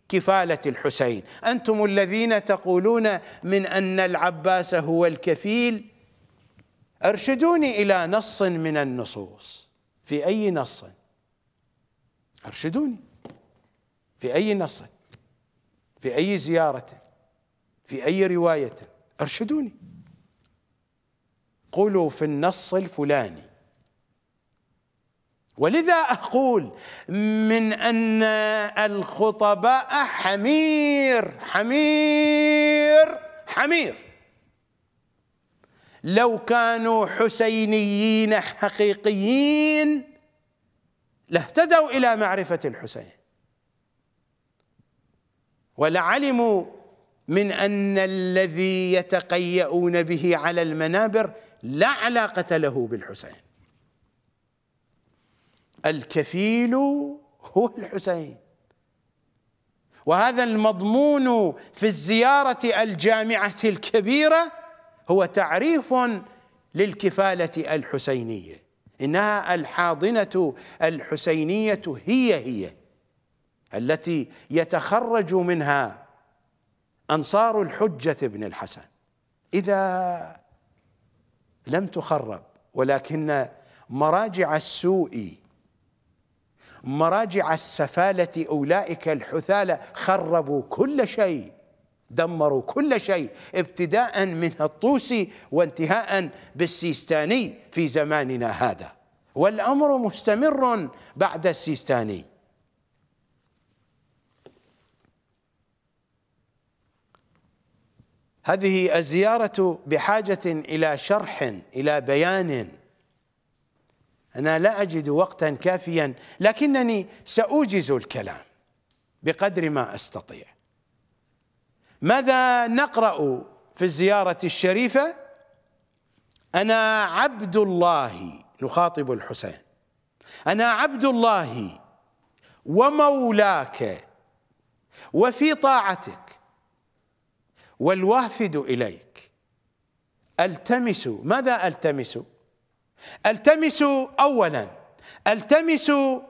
كفاله الحسين انتم الذين تقولون من ان العباس هو الكفيل ارشدوني الى نص من النصوص في اي نص ارشدوني في اي نص في اي زياره في اي روايه ارشدوني قولوا في النص الفلاني ولذا اقول من ان الخطباء حمير حمير حمير لو كانوا حسينيين حقيقيين لاهتدوا الى معرفه الحسين ولعلموا من ان الذي يتقيؤون به على المنابر لا علاقه له بالحسين الكفيل هو الحسين وهذا المضمون في الزيارة الجامعة الكبيرة هو تعريف للكفالة الحسينية إنها الحاضنة الحسينية هي هي التي يتخرج منها أنصار الحجة بن الحسن إذا لم تخرب ولكن مراجع السوء مراجع السفالة أولئك الحثالة خربوا كل شيء دمروا كل شيء ابتداء من الطوسي وانتهاء بالسيستاني في زماننا هذا والأمر مستمر بعد السيستاني هذه الزيارة بحاجة إلى شرح إلى بيان أنا لا أجد وقتا كافيا لكنني سأوجز الكلام بقدر ما أستطيع ماذا نقرأ في الزيارة الشريفة أنا عبد الله نخاطب الحسين أنا عبد الله ومولاك وفي طاعتك والوافد إليك ألتمس ماذا ألتمس؟ التمسوا اولا التمسوا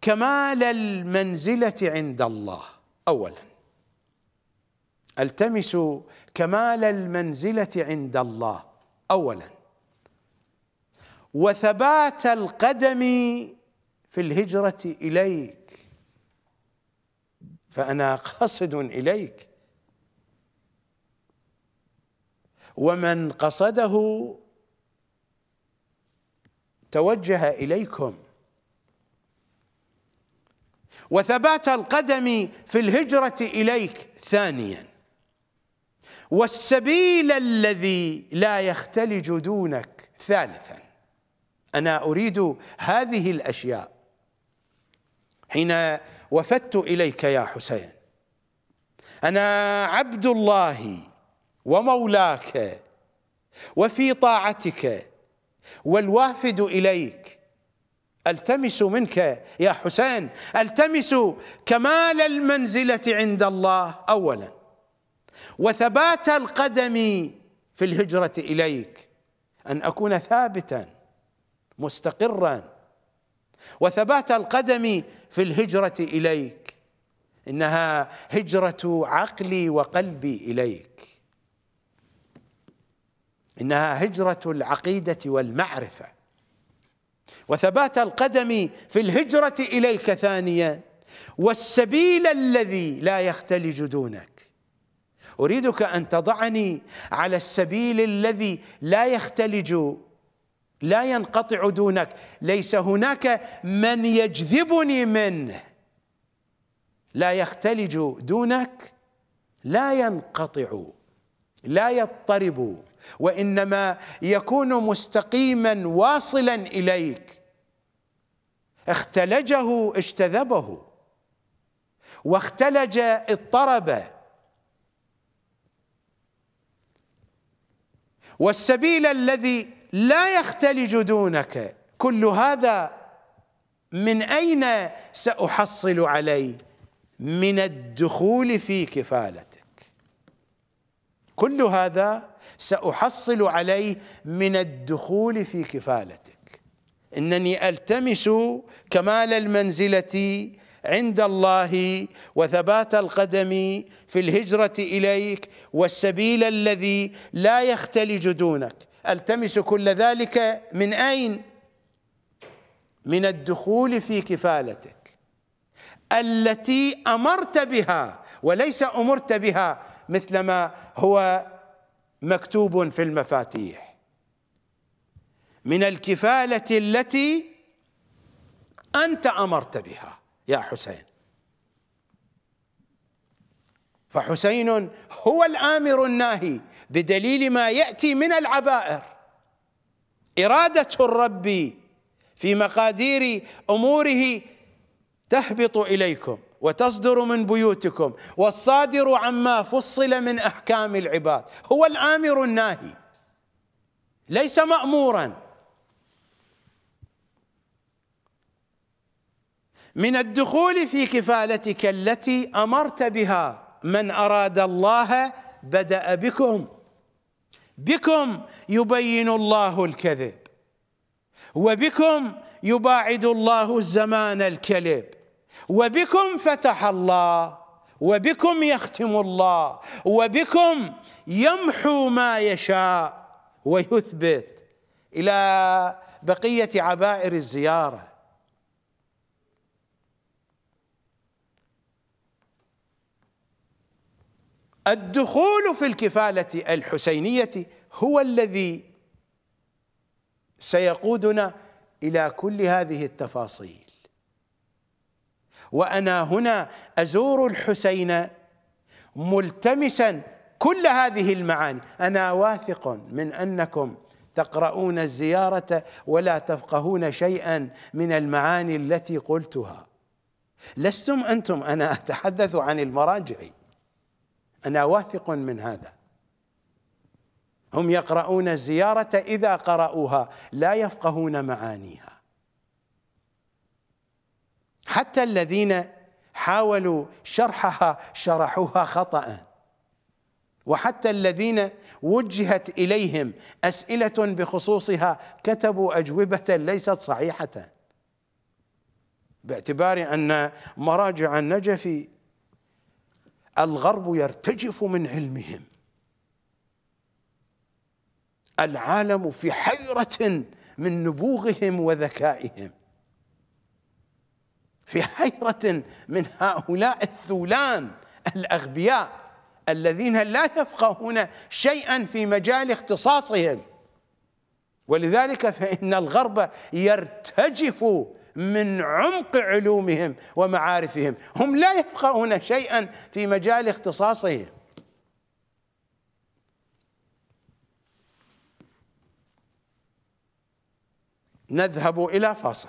كمال المنزله عند الله اولا التمسوا كمال المنزله عند الله اولا وثبات القدم في الهجره اليك فانا قاصد اليك ومن قصده توجه اليكم وثبات القدم في الهجره اليك ثانيا والسبيل الذي لا يختلج دونك ثالثا انا اريد هذه الاشياء حين وفدت اليك يا حسين انا عبد الله ومولاك وفي طاعتك والوافد إليك التمس منك يا حسين التمس كمال المنزلة عند الله أولا وثبات القدم في الهجرة إليك أن أكون ثابتا مستقرا وثبات القدم في الهجرة إليك إنها هجرة عقلي وقلبي إليك انها هجره العقيده والمعرفه وثبات القدم في الهجره اليك ثانيا والسبيل الذي لا يختلج دونك اريدك ان تضعني على السبيل الذي لا يختلج لا ينقطع دونك ليس هناك من يجذبني منه لا يختلج دونك لا ينقطع لا يضطرب وانما يكون مستقيما واصلا اليك اختلجه اجتذبه واختلج اضطرب والسبيل الذي لا يختلج دونك كل هذا من اين ساحصل عليه من الدخول في كفالته كل هذا سأحصل عليه من الدخول في كفالتك إنني ألتمس كمال المنزلة عند الله وثبات القدم في الهجرة إليك والسبيل الذي لا يختلج دونك ألتمس كل ذلك من أين؟ من الدخول في كفالتك التي أمرت بها وليس أمرت بها مثل ما هو مكتوب في المفاتيح من الكفالة التي أنت أمرت بها يا حسين فحسين هو الآمر الناهي بدليل ما يأتي من العبائر إرادة الرب في مقادير أموره تهبط إليكم وتصدر من بيوتكم والصادر عما فصل من احكام العباد هو الامر الناهي ليس مامورا من الدخول في كفالتك التي امرت بها من اراد الله بدا بكم بكم يبين الله الكذب وبكم يباعد الله الزمان الكلب وبكم فتح الله وبكم يختم الله وبكم يمحو ما يشاء ويثبت الى بقيه عبائر الزياره الدخول في الكفاله الحسينيه هو الذي سيقودنا الى كل هذه التفاصيل وانا هنا ازور الحسين ملتمسا كل هذه المعاني انا واثق من انكم تقرؤون الزياره ولا تفقهون شيئا من المعاني التي قلتها لستم انتم انا اتحدث عن المراجع انا واثق من هذا هم يقرؤون الزياره اذا قرأوها لا يفقهون معانيها حتى الذين حاولوا شرحها شرحوها خطأ وحتى الذين وجهت إليهم أسئلة بخصوصها كتبوا أجوبة ليست صحيحة باعتبار أن مراجع النجف الغرب يرتجف من علمهم العالم في حيرة من نبوغهم وذكائهم في حيرة من هؤلاء الثولان الأغبياء الذين لا يفقهون شيئا في مجال اختصاصهم ولذلك فإن الغرب يرتجف من عمق علومهم ومعارفهم هم لا يفقهون شيئا في مجال اختصاصهم نذهب إلى فاصل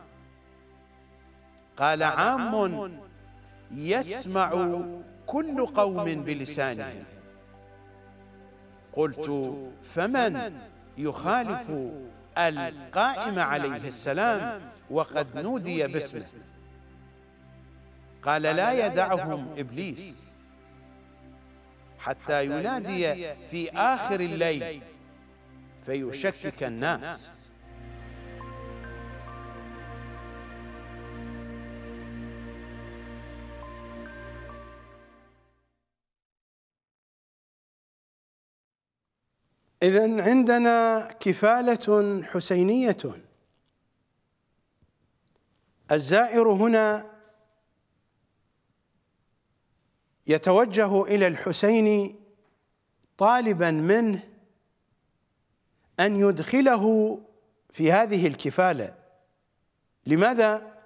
قال نعم. عام يسمع كل قوم بلسانهم قلت فمن يخالف القائم عليه السلام وقد نودي باسمه قال لا يدعهم إبليس حتى ينادي في آخر الليل فيشكك الناس إذا عندنا كفالة حسينية الزائر هنا يتوجه إلى الحسين طالبا منه أن يدخله في هذه الكفالة لماذا؟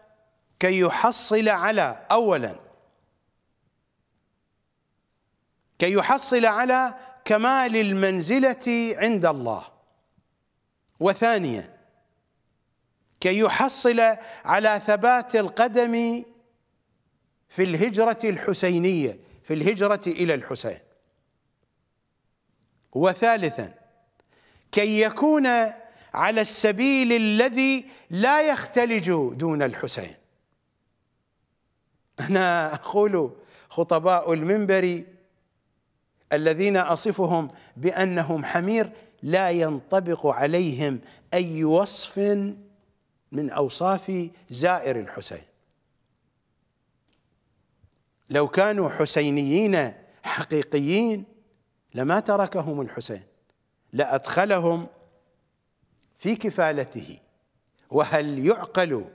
كي يحصل على أولا كي يحصل على كمال المنزله عند الله وثانيا كي يحصل على ثبات القدم في الهجره الحسينيه في الهجره الى الحسين وثالثا كي يكون على السبيل الذي لا يختلج دون الحسين انا اقول خطباء المنبر الذين اصفهم بانهم حمير لا ينطبق عليهم اي وصف من اوصاف زائر الحسين لو كانوا حسينيين حقيقيين لما تركهم الحسين لادخلهم في كفالته وهل يعقل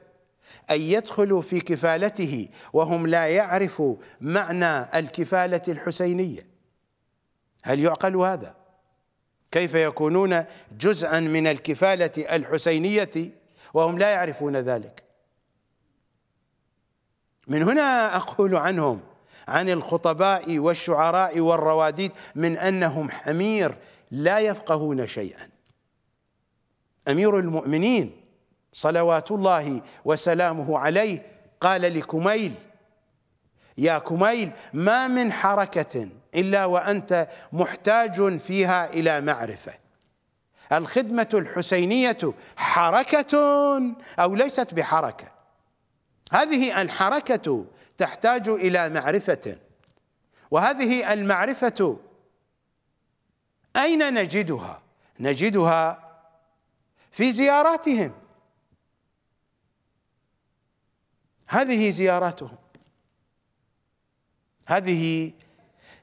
ان يدخلوا في كفالته وهم لا يعرفوا معنى الكفاله الحسينيه هل يعقل هذا كيف يكونون جزءا من الكفالة الحسينية وهم لا يعرفون ذلك من هنا أقول عنهم عن الخطباء والشعراء والرواديد من أنهم حمير لا يفقهون شيئا أمير المؤمنين صلوات الله وسلامه عليه قال لكميل يا كميل ما من حركة إلا وأنت محتاج فيها إلى معرفة الخدمة الحسينية حركة أو ليست بحركة هذه الحركة تحتاج إلى معرفة وهذه المعرفة أين نجدها؟ نجدها في زياراتهم هذه زياراتهم هذه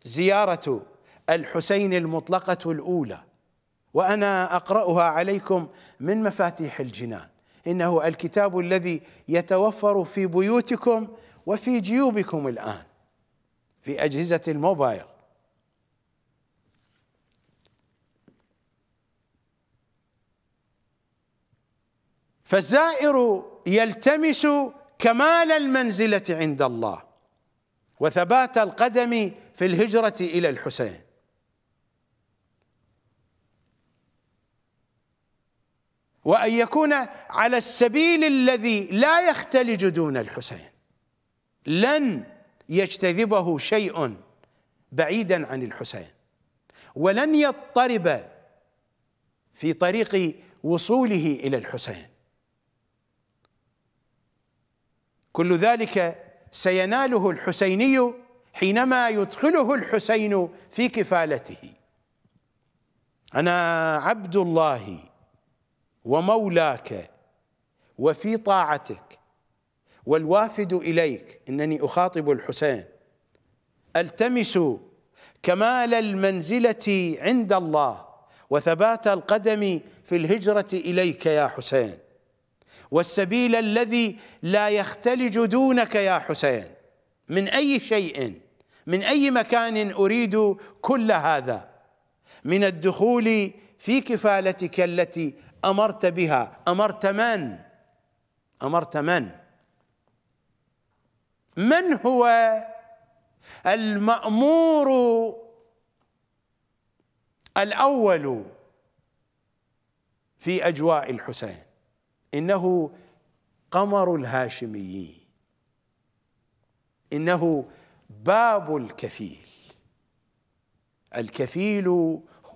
زيارة الحسين المطلقة الأولى وأنا أقرأها عليكم من مفاتيح الجنان إنه الكتاب الذي يتوفر في بيوتكم وفي جيوبكم الآن في أجهزة الموبايل فالزائر يلتمس كمال المنزلة عند الله وثبات القدم في الهجرة إلى الحسين وأن يكون على السبيل الذي لا يختلج دون الحسين لن يجتذبه شيء بعيدا عن الحسين ولن يضطرب في طريق وصوله إلى الحسين كل ذلك سيناله الحسيني حينما يدخله الحسين في كفالته انا عبد الله ومولاك وفي طاعتك والوافد اليك انني اخاطب الحسين التمس كمال المنزله عند الله وثبات القدم في الهجره اليك يا حسين والسبيل الذي لا يختلج دونك يا حسين من اي شيء من أي مكان أريد كل هذا من الدخول في كفالتك التي أمرت بها أمرت من أمرت من من هو المأمور الأول في أجواء الحسين إنه قمر الهاشميين إنه باب الكفيل الكفيل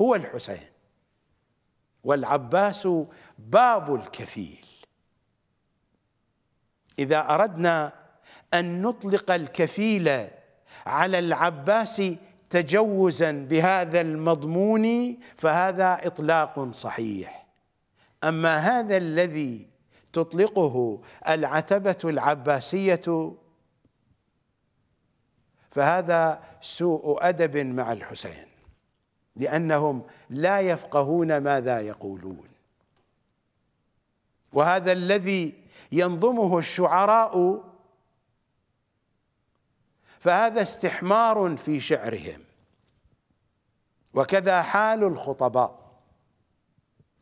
هو الحسين والعباس باب الكفيل اذا اردنا ان نطلق الكفيل على العباس تجوزا بهذا المضمون فهذا اطلاق صحيح اما هذا الذي تطلقه العتبه العباسيه فهذا سوء أدب مع الحسين لأنهم لا يفقهون ماذا يقولون وهذا الذي ينظمه الشعراء فهذا استحمار في شعرهم وكذا حال الخطباء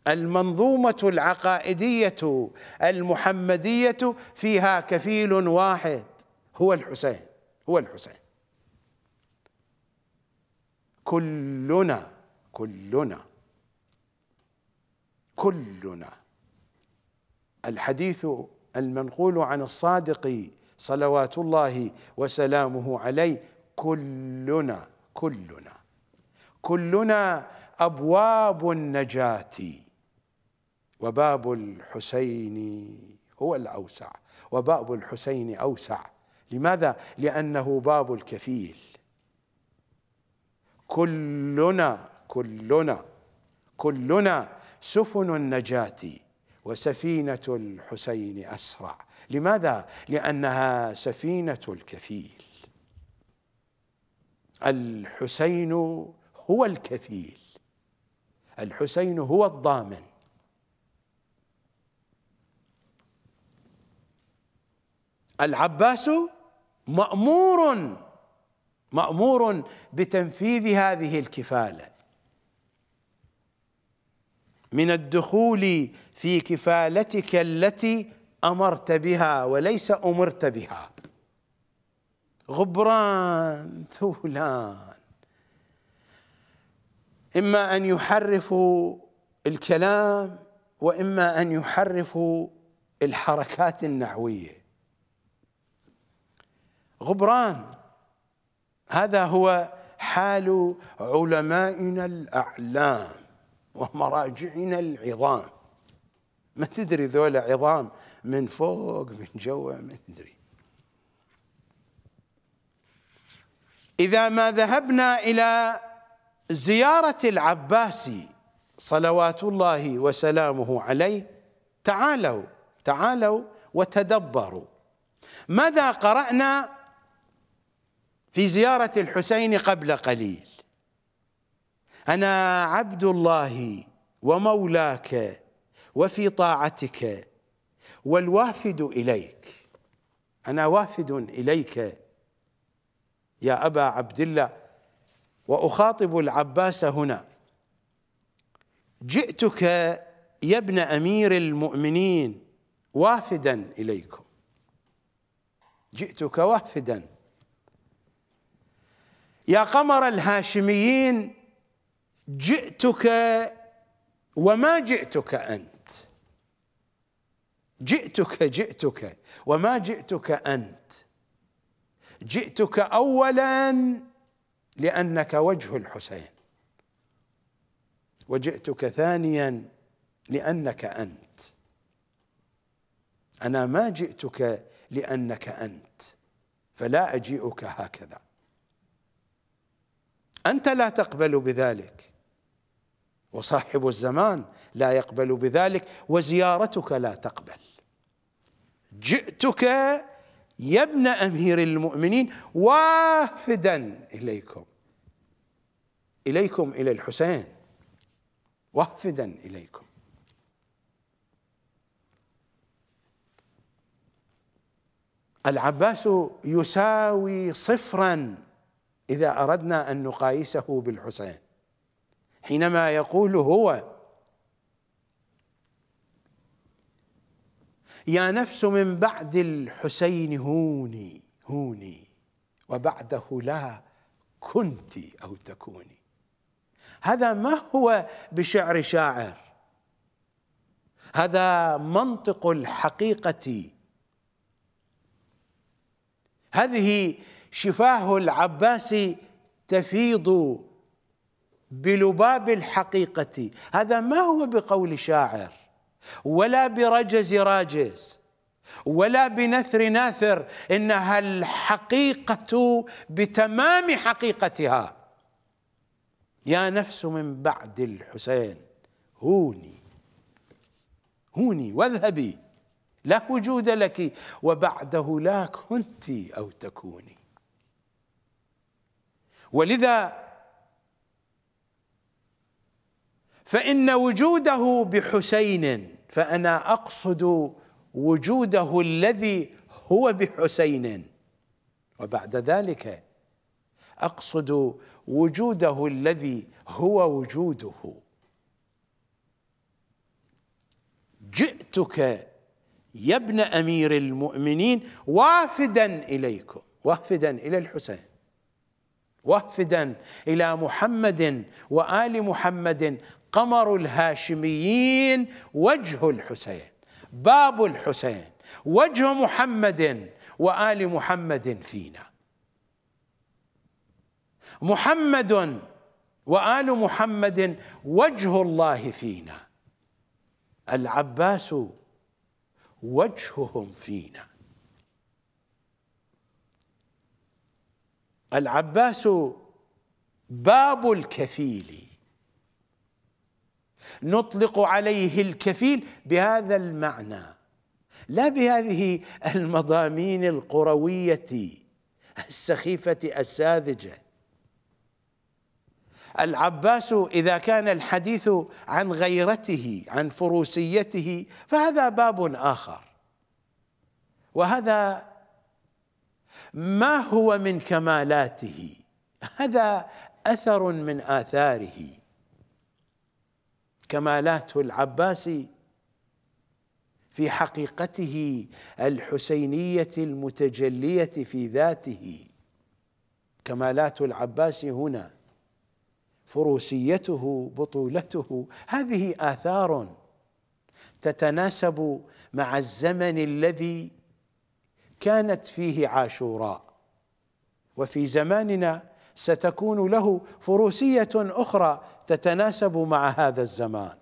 المنظومة العقائدية المحمدية فيها كفيل واحد هو الحسين هو الحسين كلنا كلنا كلنا الحديث المنقول عن الصادق صلوات الله وسلامه عليه كلنا كلنا كلنا ابواب النجاه وباب الحسين هو الاوسع وباب الحسين اوسع لماذا لانه باب الكفيل كلنا كلنا كلنا سفن النجاة وسفينة الحسين أسرع لماذا؟ لأنها سفينة الكفيل الحسين هو الكفيل الحسين هو الضامن العباس مأمور مامور بتنفيذ هذه الكفاله من الدخول في كفالتك التي امرت بها وليس امرت بها غبران ثولان اما ان يحرفوا الكلام واما ان يحرفوا الحركات النحويه غبران هذا هو حال علمائنا الأعلام ومراجعنا العظام ما تدري ذولا عظام من فوق من جوا ما تدري إذا ما ذهبنا إلى زيارة العباسي صلوات الله وسلامه عليه تعالوا تعالوا وتدبروا ماذا قرأنا في زيارة الحسين قبل قليل أنا عبد الله ومولاك وفي طاعتك والوافد إليك أنا وافد إليك يا أبا عبد الله وأخاطب العباس هنا جئتك يا ابن أمير المؤمنين وافدا إليكم جئتك وافداً يا قمر الهاشميين جئتك وما جئتك أنت جئتك جئتك وما جئتك أنت جئتك أولا لأنك وجه الحسين وجئتك ثانيا لأنك أنت أنا ما جئتك لأنك أنت فلا أجيئك هكذا أنت لا تقبل بذلك وصاحب الزمان لا يقبل بذلك وزيارتك لا تقبل جئتك يا ابن أمير المؤمنين وافدا إليكم إليكم إلى الحسين وافدا إليكم العباس يساوي صفرا إذا أردنا أن نقايسه بالحسين حينما يقول هو يا نفس من بعد الحسين هوني هوني وبعده لا كنت أو تكوني هذا ما هو بشعر شاعر هذا منطق الحقيقة هذه شفاه العباسي تفيض بلباب الحقيقة هذا ما هو بقول شاعر ولا برجز راجز ولا بنثر ناثر إنها الحقيقة بتمام حقيقتها يا نفس من بعد الحسين هوني هوني واذهبي لا وجود لك وبعده لا كنت أو تكوني ولذا فإن وجوده بحسين فأنا أقصد وجوده الذي هو بحسين وبعد ذلك أقصد وجوده الذي هو وجوده جئتك يا ابن أمير المؤمنين وافدا إليكم وافدا إلى الحسين وافدا الى محمد وال محمد قمر الهاشميين وجه الحسين باب الحسين وجه محمد وال محمد فينا محمد وال محمد وجه الله فينا العباس وجههم فينا العباس باب الكفيل نطلق عليه الكفيل بهذا المعنى لا بهذه المضامين القرويه السخيفه الساذجه العباس اذا كان الحديث عن غيرته عن فروسيته فهذا باب اخر وهذا ما هو من كمالاته هذا اثر من اثاره كمالات العباسي في حقيقته الحسينيه المتجليه في ذاته كمالات العباس هنا فروسيته بطولته هذه اثار تتناسب مع الزمن الذي كانت فيه عاشوراء وفي زماننا ستكون له فروسيه اخرى تتناسب مع هذا الزمان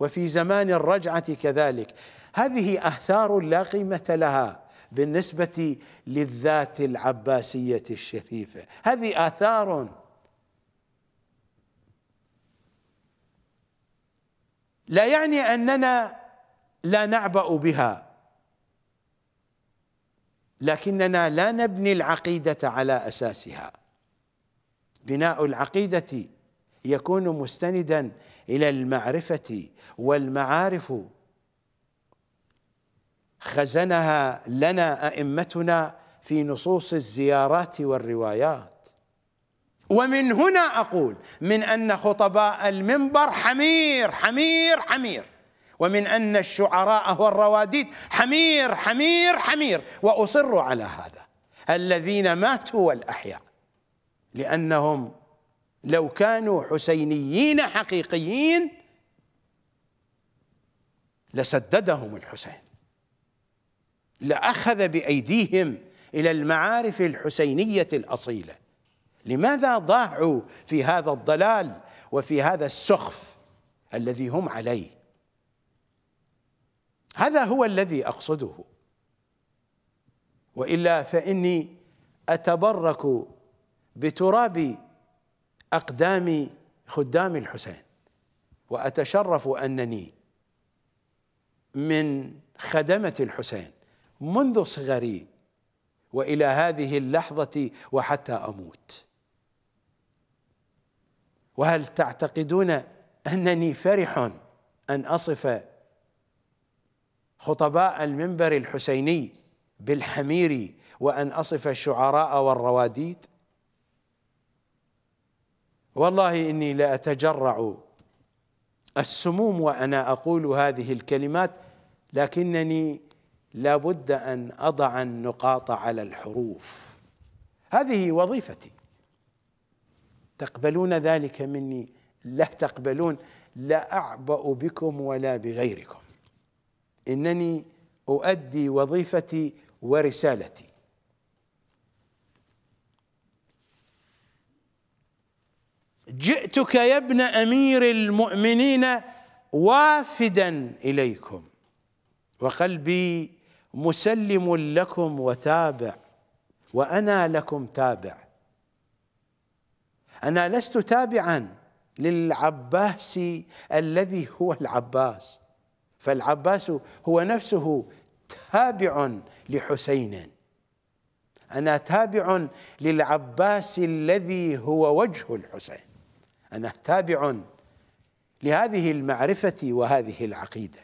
وفي زمان الرجعه كذلك هذه اثار لا قيمه لها بالنسبه للذات العباسيه الشريفه هذه اثار لا يعني اننا لا نعبأ بها لكننا لا نبني العقيدة على أساسها بناء العقيدة يكون مستندا إلى المعرفة والمعارف خزنها لنا أئمتنا في نصوص الزيارات والروايات ومن هنا أقول من أن خطباء المنبر حمير حمير حمير ومن أن الشعراء والرواديد حمير حمير حمير واصر على هذا الذين ماتوا والأحياء لأنهم لو كانوا حسينيين حقيقيين لسددهم الحسين لأخذ بأيديهم إلى المعارف الحسينية الأصيلة لماذا ضاعوا في هذا الضلال وفي هذا السخف الذي هم عليه هذا هو الذي اقصده والا فاني اتبرك بتراب اقدام خدام الحسين واتشرف انني من خدمه الحسين منذ صغري والى هذه اللحظه وحتى اموت وهل تعتقدون انني فرح ان اصف خطباء المنبر الحسيني بالحميري وأن أصف الشعراء والرواديد والله إني لأتجرع السموم وأنا أقول هذه الكلمات لكنني لابد أن أضع النقاط على الحروف هذه وظيفتي تقبلون ذلك مني لا تقبلون لا أعبأ بكم ولا بغيركم انني اؤدي وظيفتي ورسالتي جئتك يا ابن امير المؤمنين وافدا اليكم وقلبي مسلم لكم وتابع وانا لكم تابع انا لست تابعا للعباس الذي هو العباس فالعباس هو نفسه تابع لحسين أنا تابع للعباس الذي هو وجه الحسين أنا تابع لهذه المعرفة وهذه العقيدة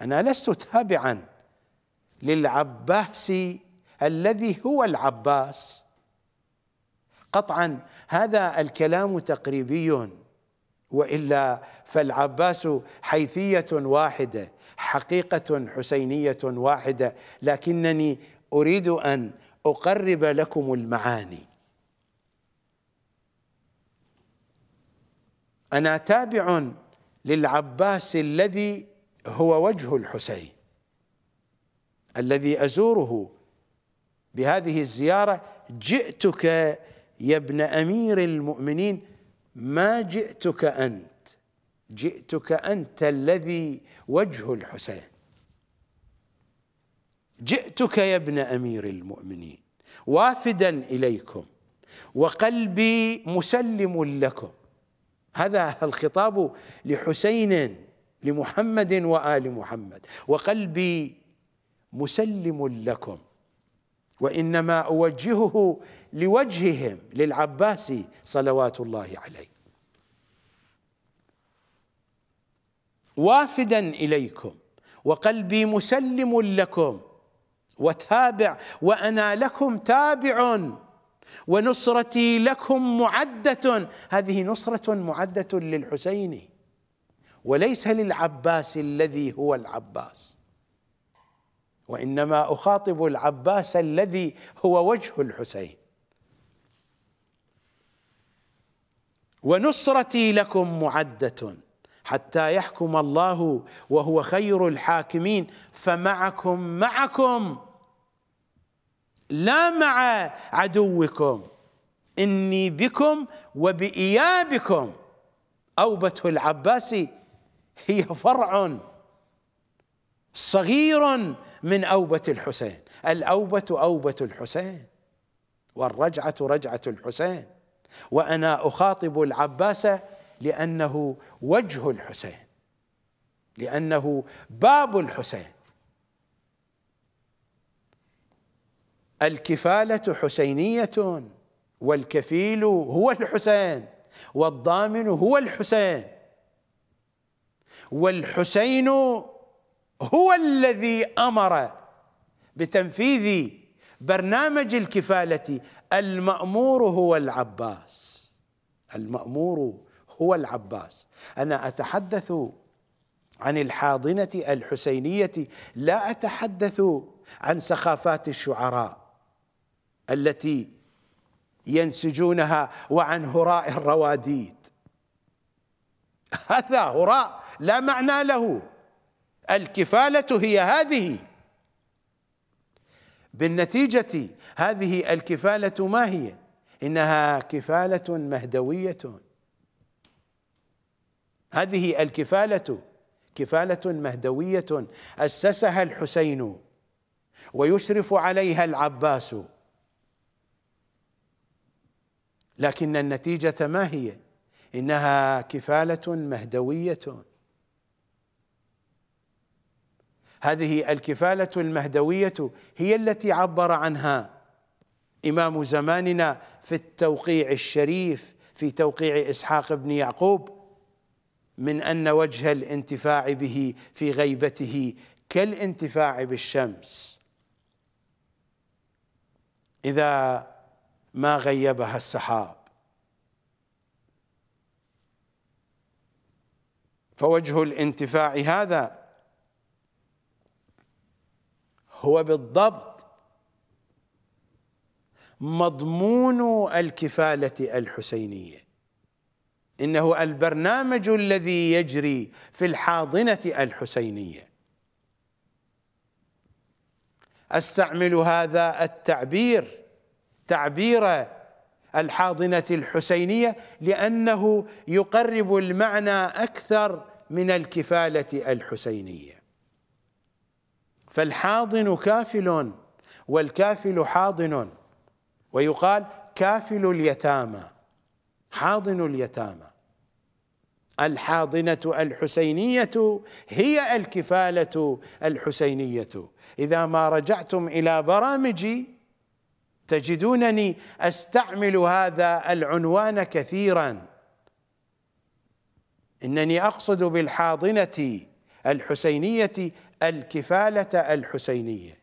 أنا لست تابعا للعباس الذي هو العباس قطعا هذا الكلام تقريبي والا فالعباس حيثيه واحده حقيقه حسينيه واحده لكنني اريد ان اقرب لكم المعاني انا تابع للعباس الذي هو وجه الحسين الذي ازوره بهذه الزياره جئتك يا ابن امير المؤمنين ما جئتك أنت جئتك أنت الذي وجه الحسين جئتك يا ابن أمير المؤمنين وافدا إليكم وقلبي مسلم لكم هذا الخطاب لحسين لمحمد وآل محمد وقلبي مسلم لكم وإنما أوجهه لوجههم للعباسي صلوات الله عليه وافدا اليكم وقلبي مسلم لكم وتابع وانا لكم تابع ونصرتي لكم معده هذه نصره معده للحسين وليس للعباس الذي هو العباس وانما اخاطب العباس الذي هو وجه الحسين ونصرتي لكم معدة حتى يحكم الله وهو خير الحاكمين فمعكم معكم لا مع عدوكم إني بكم وبإيابكم أوبة العباسي هي فرع صغير من أوبة الحسين الأوبة أوبة الحسين والرجعة رجعة الحسين وأنا أخاطب العباس لأنه وجه الحسين لأنه باب الحسين الكفالة حسينية والكفيل هو الحسين والضامن هو الحسين والحسين هو الذي أمر بتنفيذ برنامج الكفالة المأمور هو العباس المأمور هو العباس أنا أتحدث عن الحاضنة الحسينية لا أتحدث عن سخافات الشعراء التي ينسجونها وعن هراء الرواديد هذا هراء لا معنى له الكفالة هي هذه بالنتيجة هذه الكفالة ما هي؟ إنها كفالة مهدوية هذه الكفالة كفالة مهدوية أسسها الحسين ويشرف عليها العباس لكن النتيجة ما هي؟ إنها كفالة مهدوية هذه الكفالة المهدوية هي التي عبر عنها إمام زماننا في التوقيع الشريف في توقيع إسحاق بن يعقوب من أن وجه الانتفاع به في غيبته كالانتفاع بالشمس إذا ما غيبها السحاب فوجه الانتفاع هذا هو بالضبط مضمون الكفاله الحسينيه انه البرنامج الذي يجري في الحاضنه الحسينيه استعمل هذا التعبير تعبير الحاضنه الحسينيه لانه يقرب المعنى اكثر من الكفاله الحسينيه فالحاضن كافل والكافل حاضن ويقال كافل اليتامى حاضن اليتامى الحاضنة الحسينية هي الكفالة الحسينية إذا ما رجعتم إلى برامجي تجدونني أستعمل هذا العنوان كثيرا إنني أقصد بالحاضنة الحسينية الكفالة الحسينية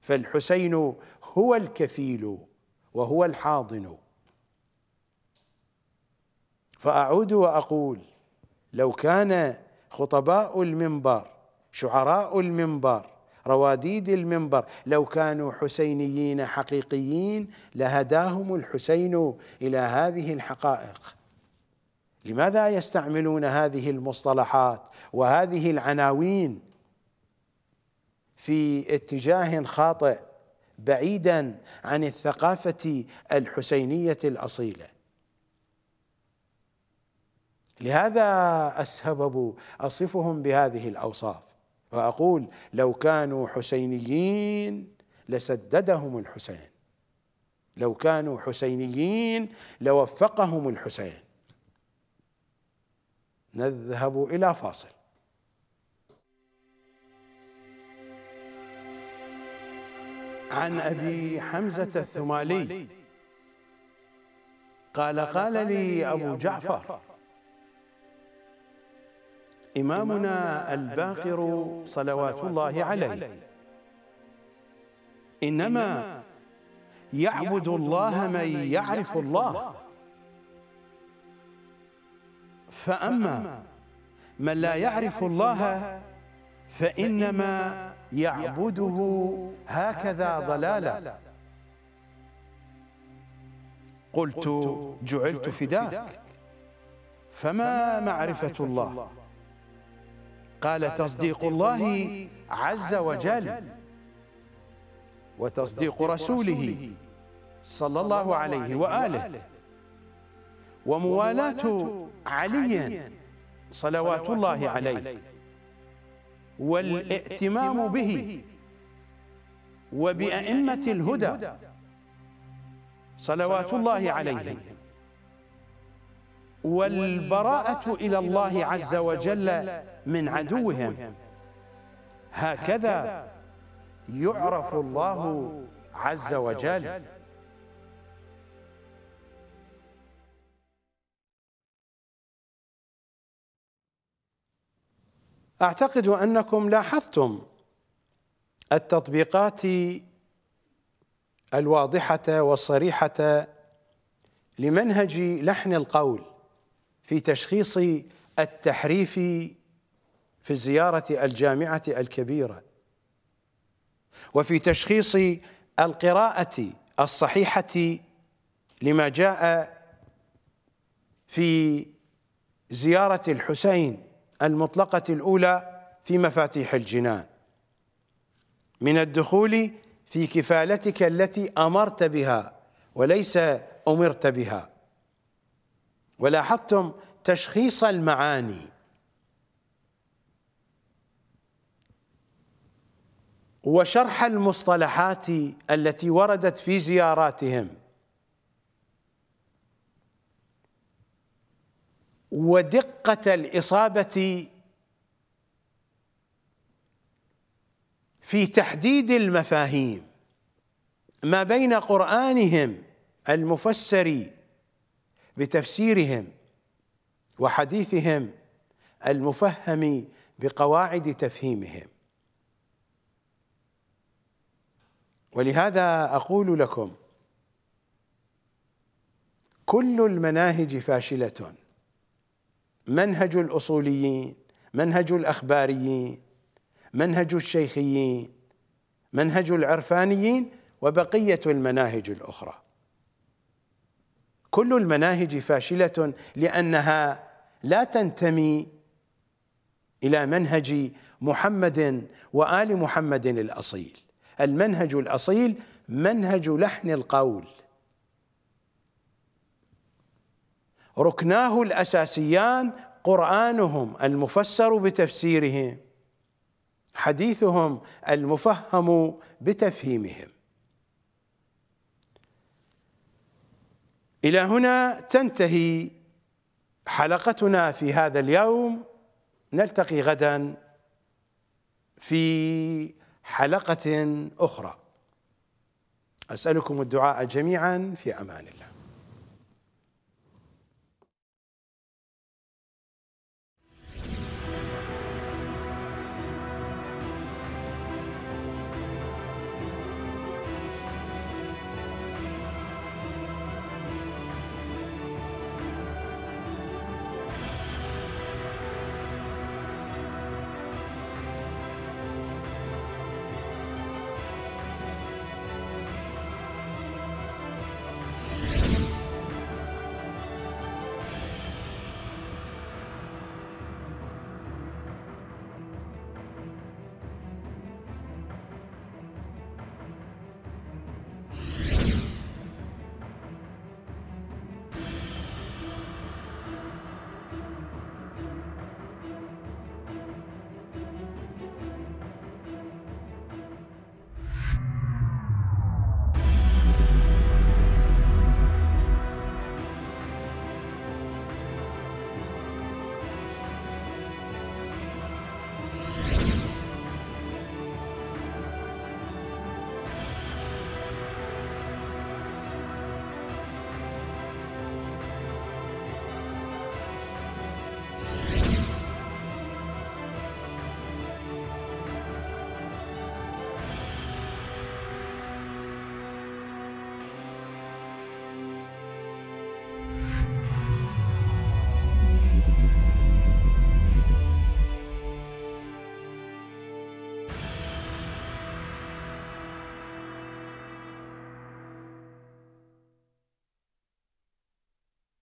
فالحسين هو الكفيل وهو الحاضن فأعود وأقول لو كان خطباء المنبر شعراء المنبر رواديد المنبر لو كانوا حسينيين حقيقيين لهداهم الحسين إلى هذه الحقائق لماذا يستعملون هذه المصطلحات وهذه العناوين في اتجاه خاطئ بعيدا عن الثقافة الحسينية الأصيلة لهذا السبب أصفهم بهذه الأوصاف وأقول لو كانوا حسينيين لسددهم الحسين لو كانوا حسينيين لوفقهم الحسين نذهب إلى فاصل عن أبي حمزة الثمالي قال قال لي أبو جعفر إمامنا الباقر صلوات الله عليه إنما يعبد الله من يعرف الله فأما من لا يعرف الله فإنما يعبده هكذا ضلالا قلت جعلت فداك فما معرفة الله قال تصديق الله عز وجل وتصديق رسوله صلى الله عليه وآله وموالاة علي صلوات الله عليه والائتمام به وبأئمة الهدى صلوات الله عليهم والبراءة إلى الله عز وجل من عدوهم هكذا يعرف الله عز وجل اعتقد انكم لاحظتم التطبيقات الواضحه والصريحه لمنهج لحن القول في تشخيص التحريف في زياره الجامعه الكبيره وفي تشخيص القراءه الصحيحه لما جاء في زياره الحسين المطلقة الأولى في مفاتيح الجنان من الدخول في كفالتك التي أمرت بها وليس أمرت بها ولاحظتم تشخيص المعاني وشرح المصطلحات التي وردت في زياراتهم ودقة الإصابة في تحديد المفاهيم ما بين قرآنهم المفسر بتفسيرهم وحديثهم المفهم بقواعد تفهيمهم ولهذا أقول لكم كل المناهج فاشلة منهج الاصوليين منهج الاخباريين منهج الشيخيين منهج العرفانيين وبقيه المناهج الاخرى كل المناهج فاشله لانها لا تنتمي الى منهج محمد وال محمد الاصيل المنهج الاصيل منهج لحن القول ركناه الاساسيان قرانهم المفسر بتفسيرهم حديثهم المفهم بتفهيمهم الى هنا تنتهي حلقتنا في هذا اليوم نلتقي غدا في حلقه اخرى اسالكم الدعاء جميعا في امان الله